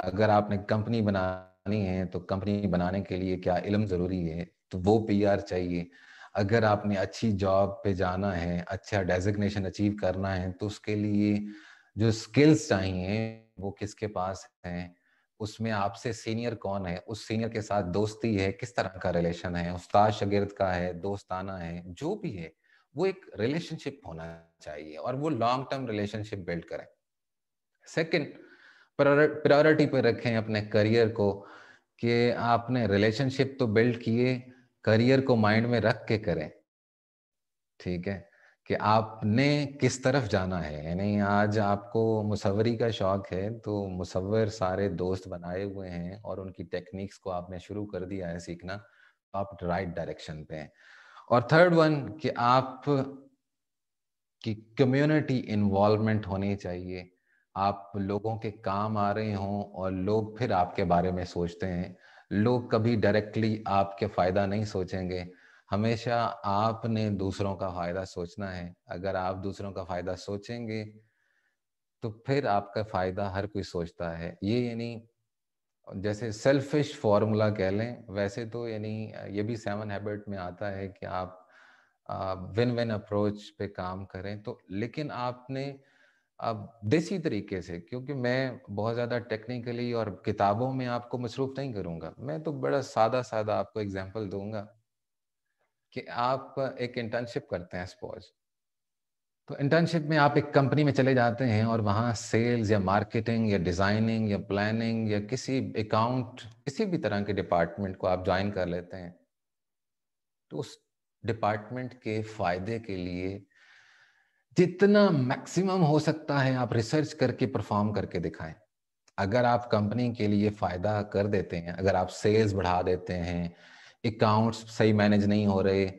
अगर आपने कंपनी बनानी है तो कंपनी बनाने के लिए क्या इल्म जरूरी है तो वो पीआर चाहिए अगर आपने अच्छी जॉब पे जाना है अच्छा डेजिग्नेशन अचीव करना है तो उसके लिए जो स्किल्स चाहिए वो किसके पास हैं उसमें आपसे सीनियर कौन है उस सीनियर के साथ दोस्ती है किस तरह का रिलेशन है उस्ताद शगिर्द का है दोस्ताना है जो भी है वो एक रिलेशनशिप होना चाहिए और वो लॉन्ग टर्म रिलेशनशिप बिल्ड करें सेकंड प्रायोरिटी पर रखें अपने करियर को कि आपने रिलेशनशिप तो बिल्ड किए करियर को माइंड में रख के करें ठीक है कि आपने किस तरफ जाना है यानी आज आपको मुसवरी का शौक है तो मुसवर सारे दोस्त बनाए हुए हैं और उनकी टेक्निक्स को आपने शुरू कर दिया है सीखना तो आप राइट डायरेक्शन पे हैं और थर्ड वन कि आप की कम्युनिटी इन्वॉल्वमेंट होनी चाहिए आप लोगों के काम आ रहे हों और लोग फिर आपके बारे में सोचते हैं लोग कभी डायरेक्टली आपके फायदा नहीं सोचेंगे हमेशा आपने दूसरों का फायदा सोचना है अगर आप दूसरों का फायदा सोचेंगे तो फिर आपका फायदा हर कोई सोचता है ये यानी जैसे सेल्फिश फॉर्मूला कह लें वैसे तो यानी ये भी सेवन हैबिट में आता है कि आप विन विन अप्रोच पे काम करें तो लेकिन आपने अब देसी तरीके से क्योंकि मैं बहुत ज़्यादा टेक्निकली और किताबों में आपको मसरूफ नहीं करूँगा मैं तो बड़ा सादा सादा आपको एग्जाम्पल दूंगा कि आप एक इंटर्नशिप करते हैं सपोज तो इंटर्नशिप में आप एक कंपनी में चले जाते हैं और वहाँ सेल्स या मार्केटिंग या डिज़ाइनिंग या प्लानिंग या किसी अकाउंट किसी भी तरह के डिपार्टमेंट को आप ज्वाइन कर लेते हैं तो उस डिपार्टमेंट के फायदे के लिए जितना मैक्सिमम हो सकता है आप रिसर्च करके परफॉर्म करके दिखाएं अगर आप कंपनी के लिए फ़ायदा कर देते हैं अगर आप सेल्स बढ़ा देते हैं अकाउंट्स सही मैनेज नहीं हो रहे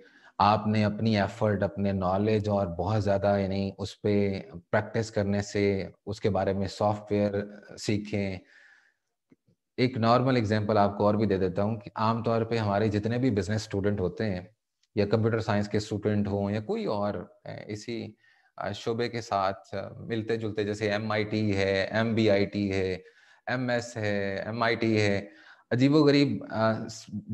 आपने अपनी एफर्ट अपने नॉलेज और बहुत ज़्यादा यानी उस पर प्रैक्टिस करने से उसके बारे में सॉफ्टवेयर सीखें एक नॉर्मल एग्जांपल आपको और भी दे देता हूँ कि आमतौर पे हमारे जितने भी बिजनेस स्टूडेंट होते हैं या कंप्यूटर साइंस के स्टूडेंट हों या कोई और इसी शोबे के साथ मिलते जुलते जैसे एम है एम है एम है एम है अजीबोगरीब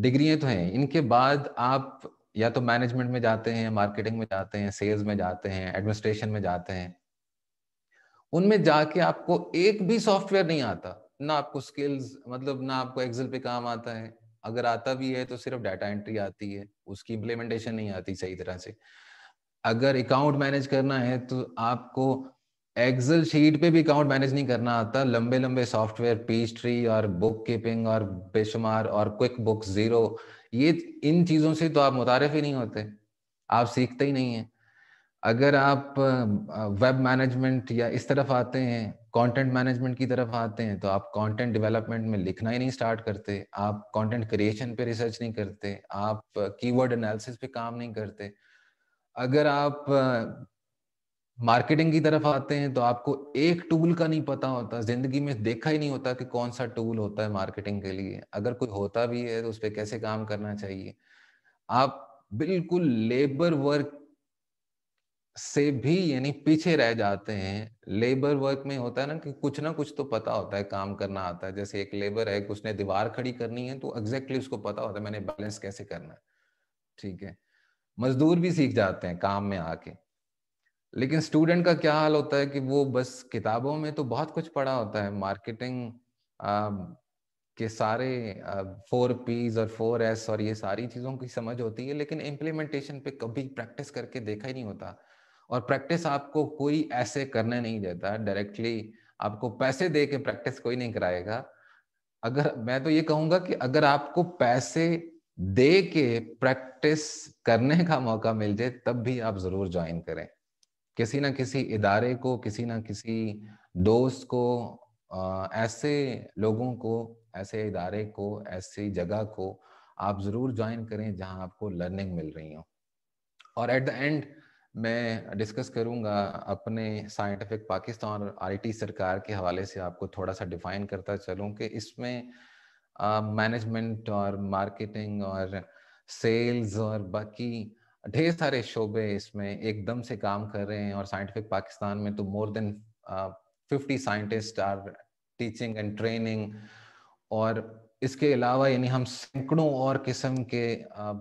डिग्रियां तो हैं इनके बाद आप या तो मैनेजमेंट में जाते हैं मार्केटिंग में जाते हैं सेल्स में जाते हैं एडमिनिस्ट्रेशन में जाते हैं उनमें जाके आपको एक भी सॉफ्टवेयर नहीं आता ना आपको स्किल्स मतलब ना आपको एक्सेल पे काम आता है अगर आता भी है तो सिर्फ डाटा एंट्री आती है उसकी इम्प्लीमेंटेशन नहीं आती सही तरह से अगर अकाउंट मैनेज करना है तो आपको एक्सेल शीट पे भी अकाउंट मैनेज नहीं करना आता लंबे लंबे सॉफ्टवेयर पीच ट्री और बुक कीपिंग और बेशुमार और क्विक बुक जीरो ये इन चीजों से तो आप मुतारफ ही नहीं होते आप सीखते ही नहीं है अगर आप वेब मैनेजमेंट या इस तरफ आते हैं कंटेंट मैनेजमेंट की तरफ आते हैं तो आप कंटेंट डेवलपमेंट में लिखना ही नहीं स्टार्ट करते आप कंटेंट क्रिएशन पे रिसर्च नहीं करते आप कीवर्ड एनालिसिस पे काम नहीं करते अगर आप मार्केटिंग की तरफ आते हैं तो आपको एक टूल का नहीं पता होता जिंदगी में देखा ही नहीं होता कि कौन सा टूल होता है मार्केटिंग के लिए अगर कोई होता भी है तो उस पर कैसे काम करना चाहिए आप बिल्कुल लेबर वर्क से भी यानी पीछे रह जाते हैं लेबर वर्क में होता है ना कि कुछ ना कुछ तो पता होता है काम करना आता है जैसे एक लेबर है उसने दीवार खड़ी करनी है तो एग्जैक्टली उसको पता होता है मैंने बैलेंस कैसे करना है ठीक है मजदूर भी सीख जाते हैं काम में आके लेकिन स्टूडेंट का क्या हाल होता है कि वो बस किताबों में तो बहुत कुछ पढ़ा होता है मार्केटिंग आ, के सारे फोर पीज और फोर एस और ये सारी चीज़ों की समझ होती है लेकिन इम्प्लीमेंटेशन पे कभी प्रैक्टिस करके देखा ही नहीं होता और प्रैक्टिस आपको कोई ऐसे करने नहीं देता डायरेक्टली आपको पैसे दे के प्रैक्टिस कोई नहीं कराएगा अगर मैं तो ये कहूंगा कि अगर आपको पैसे दे के प्रैक्टिस करने का मौका मिल जाए तब भी आप जरूर ज्वाइन करें किसी ना किसी इदारे को किसी ना किसी दोस्त को ऐसे लोगों को ऐसे इदारे को ऐसी जगह को आप ज़रूर ज्वाइन करें जहां आपको लर्निंग मिल रही हो और एट द एंड मैं डिस्कस करूंगा अपने साइंटिफिक पाकिस्तान और आईटी सरकार के हवाले से आपको थोड़ा सा डिफाइन करता चलूं कि इसमें मैनेजमेंट और मार्केटिंग और सेल्स और बाकी ढेर सारे शोबे इसमें एकदम से काम कर रहे हैं और साइंटिफिक पाकिस्तान में तो more than fifty scientist are teaching and training और इसके अलावा यानी हम सैकड़ों और किस्म के uh,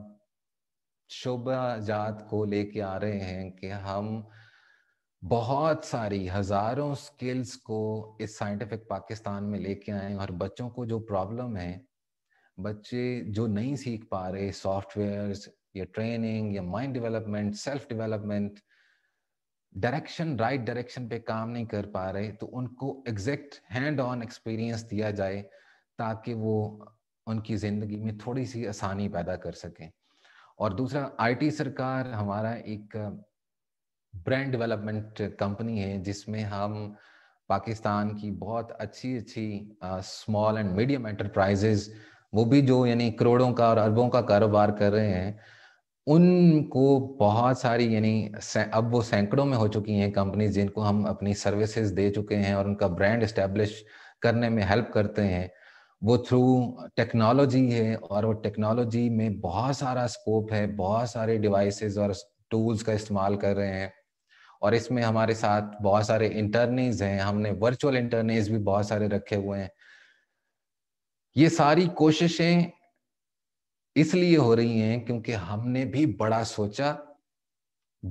शोबा जात को लेके आ रहे हैं कि हम बहुत सारी हजारों स्किल्स को इस साइंटिफिक पाकिस्तान में लेके आए और बच्चों को जो प्रॉब्लम है बच्चे जो नहीं सीख पा रहे सॉफ्टवेयर your ट्रेनिंग या mind development self development direction right direction पे काम नहीं कर पा रहे तो उनको एग्जैक्ट हैंड ऑन एक्सपीरियंस दिया जाए ताकि वो उनकी ज़िंदगी में थोड़ी सी आसानी पैदा कर सकें और दूसरा आईटी सरकार हमारा एक ब्रांड डेवलपमेंट कंपनी है जिसमें हम पाकिस्तान की बहुत अच्छी अच्छी स्मॉल एंड मीडियम एंटरप्राइजेज वो भी जो यानी करोड़ों का और अरबों का कारोबार कर रहे हैं उनको बहुत सारी यानी अब वो सैकड़ों में हो चुकी हैं कंपनीज जिनको हम अपनी सर्विसेज दे चुके हैं और उनका ब्रांड इस्टेब्लिश करने में हेल्प करते हैं वो थ्रू टेक्नोलॉजी है और वो टेक्नोलॉजी में बहुत सारा स्कोप है बहुत सारे डिवाइसेस और टूल्स का इस्तेमाल कर रहे हैं और इसमें हमारे साथ बहुत सारे इंटरनीज हैं हमने वर्चुअल इंटरनीज भी बहुत सारे रखे हुए हैं ये सारी कोशिशें इसलिए हो रही हैं क्योंकि हमने भी बड़ा सोचा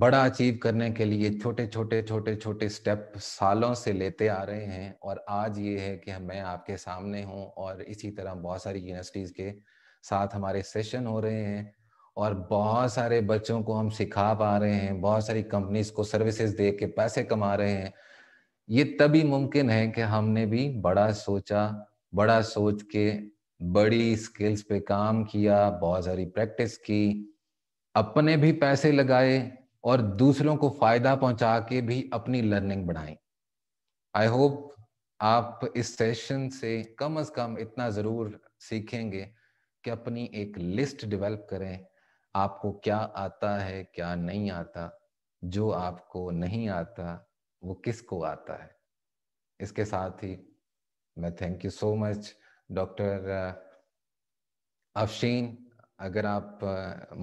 बड़ा अचीव करने के लिए छोटे छोटे छोटे छोटे स्टेप सालों से लेते आ रहे हैं और आज ये है कि मैं आपके सामने हूँ और इसी तरह बहुत सारी यूनिवर्सिटीज़ के साथ हमारे सेशन हो रहे हैं और बहुत सारे बच्चों को हम सिखा पा रहे हैं बहुत सारी कंपनीज को सर्विसेज दे के पैसे कमा रहे हैं ये तभी मुमकिन है कि हमने भी बड़ा सोचा बड़ा सोच के बड़ी स्किल्स पे काम किया बहुत सारी प्रैक्टिस की अपने भी पैसे लगाए और दूसरों को फायदा पहुंचा के भी अपनी लर्निंग बढ़ाई आई होप आप इस सेशन से कम अज कम इतना जरूर सीखेंगे कि अपनी एक लिस्ट डेवलप करें आपको क्या आता है क्या नहीं आता जो आपको नहीं आता वो किसको आता है इसके साथ ही मैं thank you so much doctor Afsheen अगर आप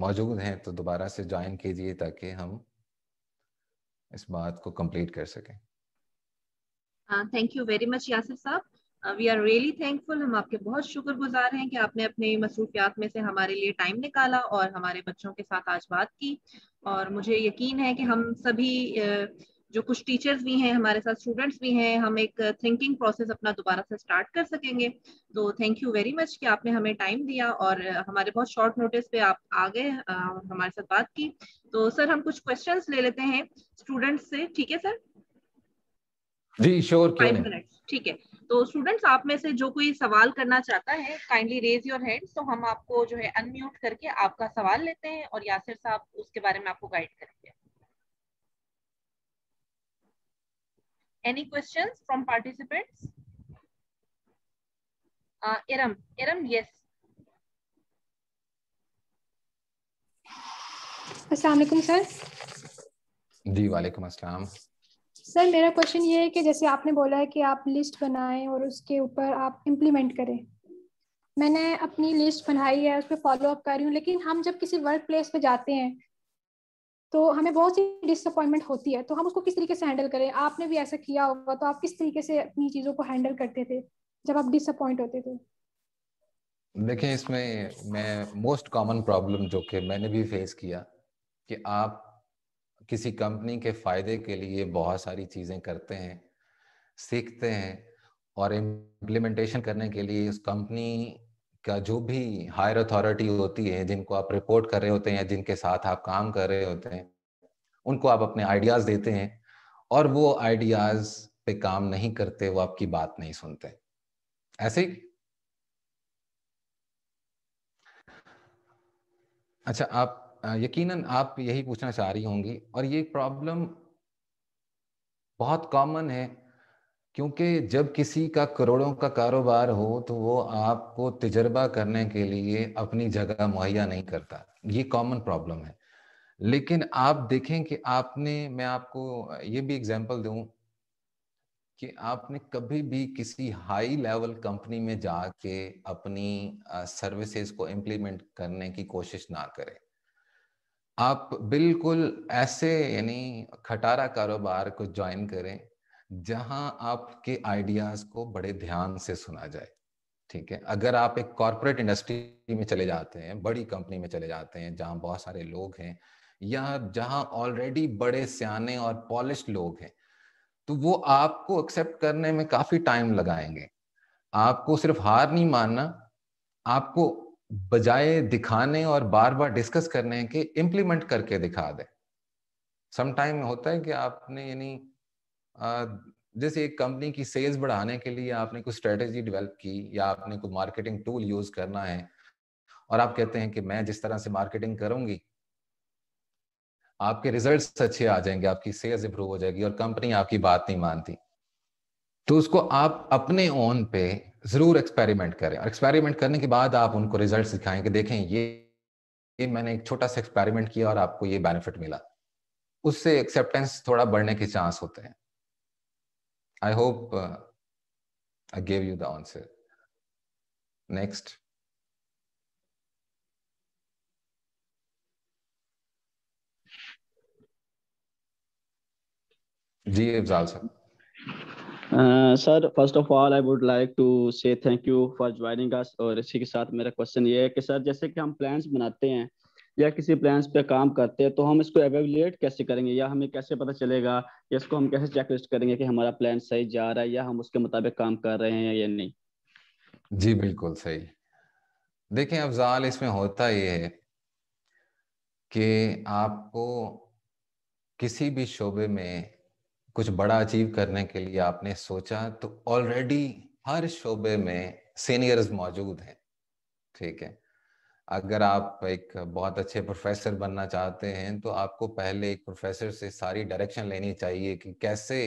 मौजूद हैं तो दोबारा से ज्वाइन कीजिए ताकि हम इस बात को कंप्लीट कर सकें thank you very much Yasir साहब वी आर रियली थैंकफुल हम आपके बहुत शुक्र गुजार हैं कि आपने अपने मसरूफियात में से हमारे लिए टाइम निकाला और हमारे बच्चों के साथ आज बात की और मुझे यकीन है कि हम सभी uh, जो कुछ टीचर्स भी हैं हमारे साथ स्टूडेंट्स भी हैं हम एक थिंकिंग प्रोसेस अपना दोबारा से स्टार्ट कर सकेंगे तो थैंक यू वेरी मच कि आपने हमें टाइम दिया और हमारे बहुत शॉर्ट नोटिस पे आप आ गए हमारे साथ बात की तो सर हम कुछ क्वेश्चन ले लेते हैं स्टूडेंट्स से ठीक है sir ji sure five minute ठीक है तो स्टूडेंट्स आप में से जो कोई सवाल करना चाहता है काइंडली रेज योर हैंड तो हम आपको जो है अनम्यूट करके आपका सवाल लेते हैं और यासिर साहब उसके बारे में आपको गाइड करेंगे Any questions from participants? Uh, Iram, Iram, yes. Aslam sir ji वालेकुम अस्सलाम सर मेरा क्वेश्चन ये है कि जैसे आपने बोला है कि आप लिस्ट बनाएं और उसके ऊपर आप इम्प्लीमेंट करें मैंने अपनी लिस्ट बनाई है उस पर फॉलो अप कर रही हूँ लेकिन हम जब किसी वर्क प्लेस पर जाते हैं तो हमें बहुत सी डिसअपॉइंटमेंट होती है तो हम उसको किस तरीके से हैंडल करें आपने भी ऐसा किया होगा तो आप किस तरीके से अपनी चीज़ों को हैंडल करते थे जब आप डिसअपॉइंट होते थे देखिए इसमें मैं मोस्ट कॉमन प्रॉब्लम जो कि मैंने भी फेस किया कि आप किसी कंपनी के फायदे के लिए बहुत सारी चीजें करते हैं सीखते हैं और इम्प्लीमेंटेशन करने के लिए उस कंपनी का जो भी हायर अथॉरिटी होती है जिनको आप रिपोर्ट कर रहे होते हैं जिनके साथ आप काम कर रहे होते हैं उनको आप अपने आइडियाज देते हैं और वो आइडियाज पे काम नहीं करते वो आपकी बात नहीं सुनते ऐसे ही अच्छा आप यकीनन आप यही पूछना चाह रही होंगी और ये प्रॉब्लम बहुत कॉमन है क्योंकि जब किसी का करोड़ों का कारोबार हो तो वो आपको तजर्बा करने के लिए अपनी जगह मुहैया नहीं करता ये कॉमन प्रॉब्लम है लेकिन आप देखें कि आपने मैं आपको ये भी एग्जांपल दूं कि आपने कभी भी किसी हाई लेवल कंपनी में जाके अपनी सर्विसेज को इम्प्लीमेंट करने की कोशिश ना करें आप बिल्कुल ऐसे यानी खटारा कारोबार को ज्वाइन करें जहां आपके आइडियाज को बड़े ध्यान से सुना जाए ठीक है अगर आप एक कॉरपोरेट इंडस्ट्री में चले जाते हैं बड़ी कंपनी में चले जाते हैं जहां बहुत सारे लोग हैं या जहां ऑलरेडी बड़े सियाने और पॉलिश लोग हैं तो वो आपको एक्सेप्ट करने में काफी टाइम लगाएंगे आपको सिर्फ हार नहीं मानना आपको बजाय दिखाने और बार बार डिस्कस करने के इम्प्लीमेंट करके दिखा दे समटाइम होता है कि आपने यानी जैसे एक कंपनी की सेल्स बढ़ाने के लिए आपने कुछ स्ट्रेटेजी डेवलप की या आपने कोई मार्केटिंग टूल यूज करना है और आप कहते हैं कि मैं जिस तरह से मार्केटिंग करूंगी आपके रिजल्ट्स अच्छे आ जाएंगे आपकी सेल्स इंप्रूव हो जाएगी और कंपनी आपकी बात नहीं मानती तो उसको आप अपने ओन पे जरूर एक्सपेरिमेंट करें और एक्सपेरिमेंट करने के बाद आप उनको रिजल्ट दिखाएं कि देखें ये ये मैंने एक छोटा सा एक्सपेरिमेंट किया और आपको ये बेनिफिट मिला उससे एक्सेप्टेंस थोड़ा बढ़ने के चांस होते हैं I hope uh, I gave you the answer. Next. G. Ibzal, uh, sir. Uh, sir first of all I would like to say thank you for joining us और इसी के साथ मेरा क्वेश्चन ये है कि सर जैसे कि हम प्लान्स बनाते हैं या किसी प्लान्स पे काम करते हैं तो हम इसको एवेल्युएट कैसे करेंगे या हमें कैसे पता चलेगा या इसको हम कैसे चेकलिस्ट करेंगे कि हमारा प्लान सही जा रहा है या हम उसके मुताबिक काम कर रहे हैं या नहीं जी बिल्कुल सही देखें अफजाल इसमें होता ये है कि आपको किसी भी शोबे में कुछ बड़ा अचीव करने के लिए आपने सोचा तो ऑलरेडी हर शोबे में सीनियर्स मौजूद हैं ठीक है अगर आप एक बहुत अच्छे प्रोफेसर बनना चाहते हैं तो आपको पहले एक प्रोफेसर से सारी डायरेक्शन लेनी चाहिए कि कैसे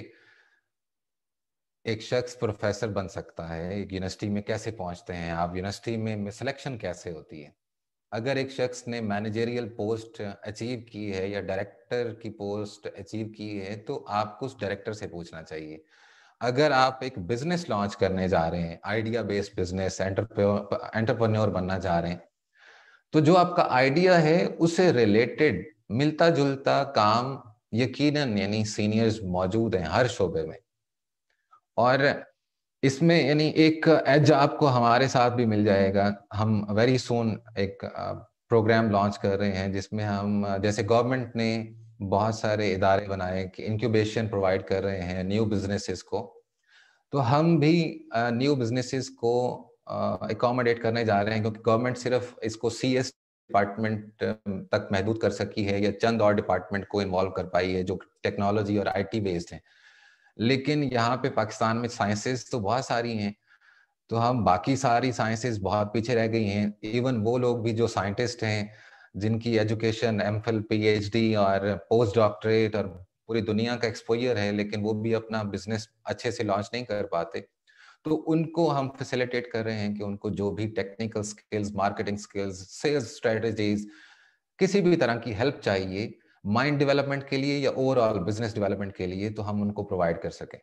एक शख्स प्रोफेसर बन सकता है एक यूनिवर्सिटी में कैसे पहुंचते हैं आप यूनिवर्सिटी में सिलेक्शन कैसे होती है अगर एक शख्स ने मैनेजेरियल पोस्ट अचीव की है या डायरेक्टर की पोस्ट अचीव की है तो आपको उस डायरेक्टर से पूछना चाहिए अगर आप एक बिजनेस लॉन्च करने जा रहे हैं आइडिया बेस्ड बिजनेस एंटरप्रेन्योर बनना चाह रहे हैं तो जो आपका आइडिया है उससे रिलेटेड मिलता जुलता काम यकीनन यानी सीनियर्स मौजूद हैं हर शोबे में और इसमें यानी एक एज आपको हमारे साथ भी मिल जाएगा हम वेरी सोन एक प्रोग्राम लॉन्च कर रहे हैं जिसमें हम जैसे गवर्नमेंट ने बहुत सारे इदारे बनाए कि इंक्यूबेशन प्रोवाइड कर रहे हैं न्यू बिजनेसेस को तो हम भी न्यू बिजनेसेस को एकोमोडेट करने जा रहे हैं क्योंकि गवर्नमेंट सिर्फ इसको सी एस डिपार्टमेंट तक महदूद कर सकी है या चंद और डिपार्टमेंट को इन्वॉल्व कर पाई है जो टेक्नोलॉजी और आईटी बेस्ड हैं लेकिन यहाँ पे पाकिस्तान में साइंसेस तो बहुत सारी हैं तो हम बाकी सारी साइंसेस बहुत पीछे रह गई हैं इवन वो लोग भी जो साइंटिस्ट हैं जिनकी एजुकेशन एम फिल पी और पोस्ट डॉक्टरेट और पूरी दुनिया का एक्सपोजर है लेकिन वो भी अपना बिजनेस अच्छे से लॉन्च नहीं कर पाते तो उनको हम फैसिलिटेट कर रहे हैं कि उनको जो भी technical skills marketing skills sales strategies किसी भी तरह की हेल्प चाहिए माइंड डेवलपमेंट के लिए या ओवरऑल बिजनेस डेवलपमेंट के लिए तो हम उनको प्रोवाइड कर सकें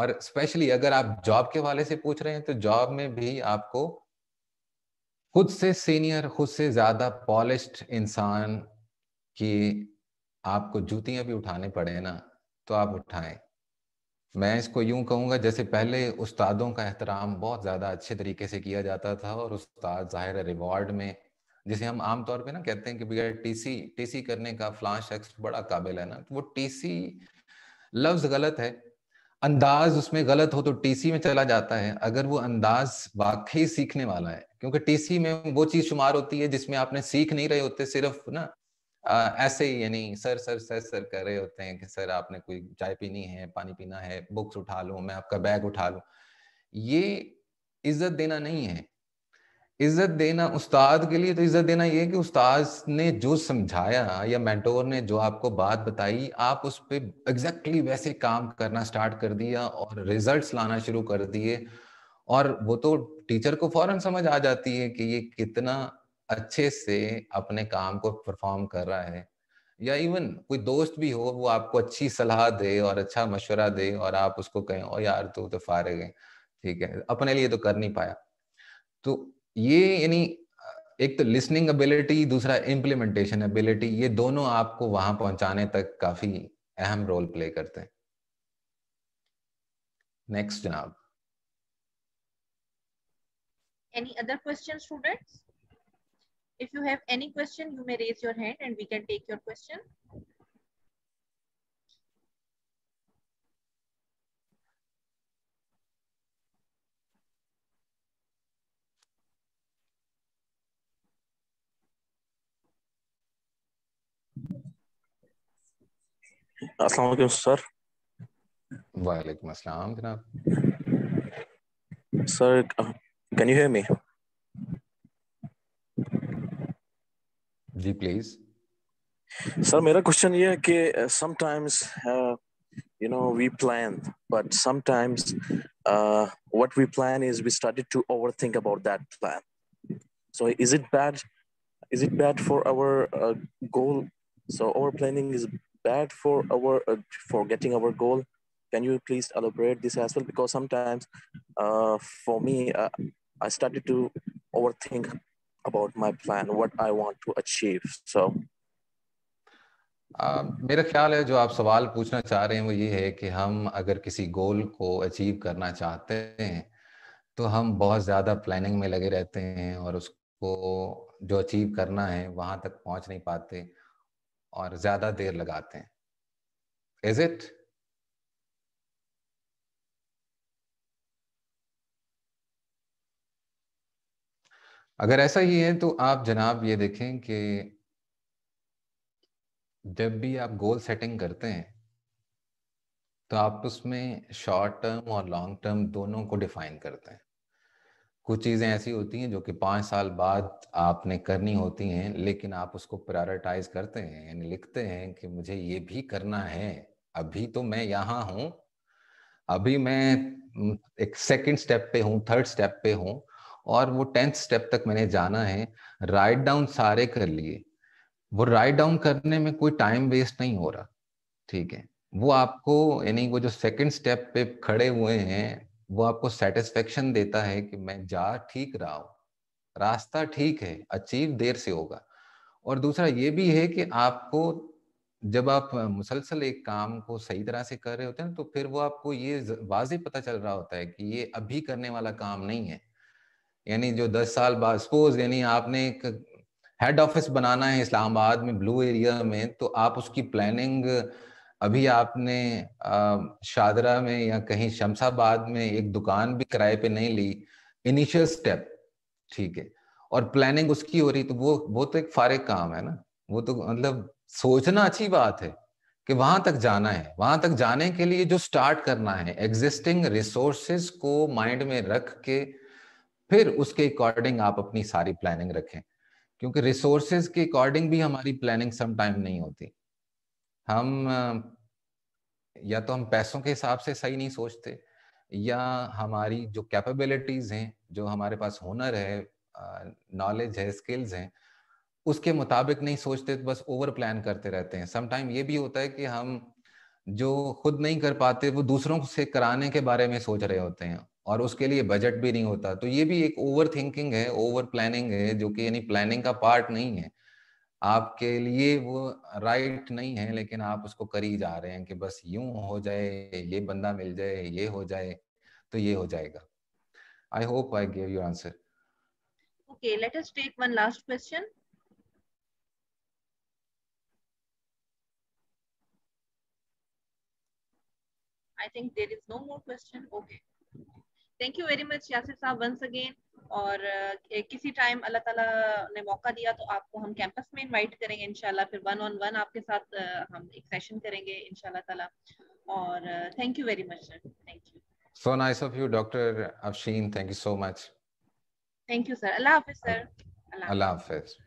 और स्पेशली अगर आप जॉब के वाले से पूछ रहे हैं तो जॉब में भी आपको खुद से सीनियर खुद से ज्यादा पॉलिश इंसान की आपको जूतियां भी उठाने पड़े ना तो आप उठाएं मैं इसको यूं कहूंगा जैसे पहले उस्तादों का एहतराम बहुत ज्यादा अच्छे तरीके से किया जाता था और उस्ताद जाहिर रिवॉर्ड में जिसे हम आमतौर पे ना कहते हैं कि भैया टीसी टीसी करने का फलां शख्स बड़ा काबिल है ना तो वो टीसी लफ्ज गलत है अंदाज उसमें गलत हो तो टीसी में चला जाता है अगर वो अंदाज वाकई सीखने वाला है क्योंकि टीसी में वो चीज शुमार होती है जिसमें आपने सीख नहीं रहे होते सिर्फ ना ऐसे ही यानी सर सर सर सर कर रहे होते हैं कि सर आपने कोई चाय पीनी है पानी पीना है बुक्स उठा लो मैं आपका बैग उठा लूँ ये इज्जत देना नहीं है इज्जत देना उस्ताद के लिए तो इज्जत देना ये कि उस्ताद ने जो समझाया या मेंटोर ने जो आपको बात बताई आप उस पर एग्जैक्टली वैसे काम करना स्टार्ट कर दिया और रिजल्ट्स लाना शुरू कर दिए और वो तो टीचर को फौरन समझ आ जाती है कि ये कितना अच्छे से अपने काम को परफॉर्म कर रहा है या इवन कोई दोस्त भी हो वो आपको अच्छी सलाह दे और अच्छा मशवरा दे और आप उसको कहें ओ यार तू तो फारे गए ठीक है अपने लिए तो कर नहीं पाया तो ये यानी एक तो लिसनिंग एबिलिटी दूसरा इम्प्लीमेंटेशन एबिलिटी ये दोनों आपको वहां पहुंचाने तक काफी अहम रोल प्ले करते हैं नेक्स्ट जनाब any other question students If you have any question, you may raise your hand and we can take your question. Aslam sir वालेकुम अस्सलाम जनाब sir can you hear me Please, please My question question ये है uh, sometimes uh, you know we plan but sometimes uh, what we plan is we started to overthink about that plan so is it bad is it bad for our goal so our planning is bad for our for getting our goal can you please elaborate this as well because sometimes for me i started to overthink about my plan, what I want to achieve. So. Uh, मेरा ख्याल है जो आप सवाल पूछना चाह रहे हैं वो ये है कि हम अगर किसी गोल को अचीव करना चाहते हैं तो हम बहुत ज़्यादा प्लानिंग में लगे रहते हैं और उसको जो अचीव करना है वहाँ तक पहुँच नहीं पाते और ज़्यादा देर लगाते हैं इज़ इट अगर ऐसा ही है तो आप जनाब ये देखें कि जब भी आप गोल सेटिंग करते हैं तो आप उसमें शॉर्ट टर्म और लॉन्ग टर्म दोनों को डिफाइन करते हैं कुछ चीज़ें ऐसी होती हैं जो कि पाँच साल बाद आपने करनी होती हैं लेकिन आप उसको प्रायोरिटाइज करते हैं यानी लिखते हैं कि मुझे ये भी करना है अभी तो मैं यहाँ हूँ अभी मैं हम्म, एक सेकंड स्टेप पे हूँ थर्ड स्टेप पे हूँ और वो टेंथ स्टेप तक मैंने जाना है राइट डाउन सारे कर लिए वो राइट डाउन करने में कोई टाइम वेस्ट नहीं हो रहा ठीक है वो आपको यानी वो जो सेकंड स्टेप पे खड़े हुए हैं वो आपको सेटिस्फेक्शन देता है कि मैं जा ठीक रहा हूँ रास्ता ठीक है अचीव देर से होगा और दूसरा ये भी है कि आपको जब आप मुसलसल एक काम को सही तरह से कर रहे होते हैं तो फिर वो आपको ये वाजे पता चल रहा होता है कि ये अभी करने वाला काम नहीं है यानी जो दस साल बाद सपोज यानी आपने एक हेड ऑफिस बनाना है इस्लामाबाद में ब्लू एरिया में तो आप उसकी प्लानिंग अभी आपने शादरा में या कहीं शमशाबाद में एक दुकान भी किराए पे नहीं ली इनिशियल स्टेप ठीक है और प्लानिंग उसकी हो रही तो वो वो तो एक फारिक काम है ना वो तो मतलब सोचना अच्छी बात है कि वहां तक जाना है वहां तक जाने के लिए जो स्टार्ट करना है एग्जिस्टिंग रिसोर्सेज को माइंड में रख के फिर उसके अकॉर्डिंग आप अपनी सारी प्लानिंग रखें क्योंकि रिसोर्सेज के अकॉर्डिंग भी हमारी प्लानिंग सम टाइम नहीं होती हम या तो हम पैसों के हिसाब से सही नहीं सोचते या हमारी जो कैपेबिलिटीज हैं जो हमारे पास हुनर है नॉलेज है स्किल्स हैं उसके मुताबिक नहीं सोचते तो बस ओवर प्लान करते रहते हैं समटाइम ये भी होता है कि हम जो खुद नहीं कर पाते वो दूसरों से कराने के बारे में सोच रहे होते हैं और उसके लिए बजट भी नहीं होता तो ये भी एक ओवर थिंकिंग है ओवर प्लानिंग है जो कि यानी प्लानिंग का पार्ट नहीं है आपके लिए वो राइट नहीं है लेकिन आप उसको कर ही जा रहे हैं कि बस यूं हो जाए ये बंदा मिल जाए ये हो जाए तो ये हो जाएगा I hope I give you answer okay let us take one last question I think there is no more question. Okay. Thank you very much Yasir साहब वंस अगेन और किसी टाइम अल्लाह ताला ने मौका दिया तो आपको हम कैंपस में इनवाइट करेंगे इनशाला फिर वन ऑन वन आपके साथ हम एक सेशन करेंगे इनशाला ताला और thank you very much sir thank you so nice of you doctor Afsheen thank you so much thank you sir अल्लाह हाफिज सर अल्लाह हाफिज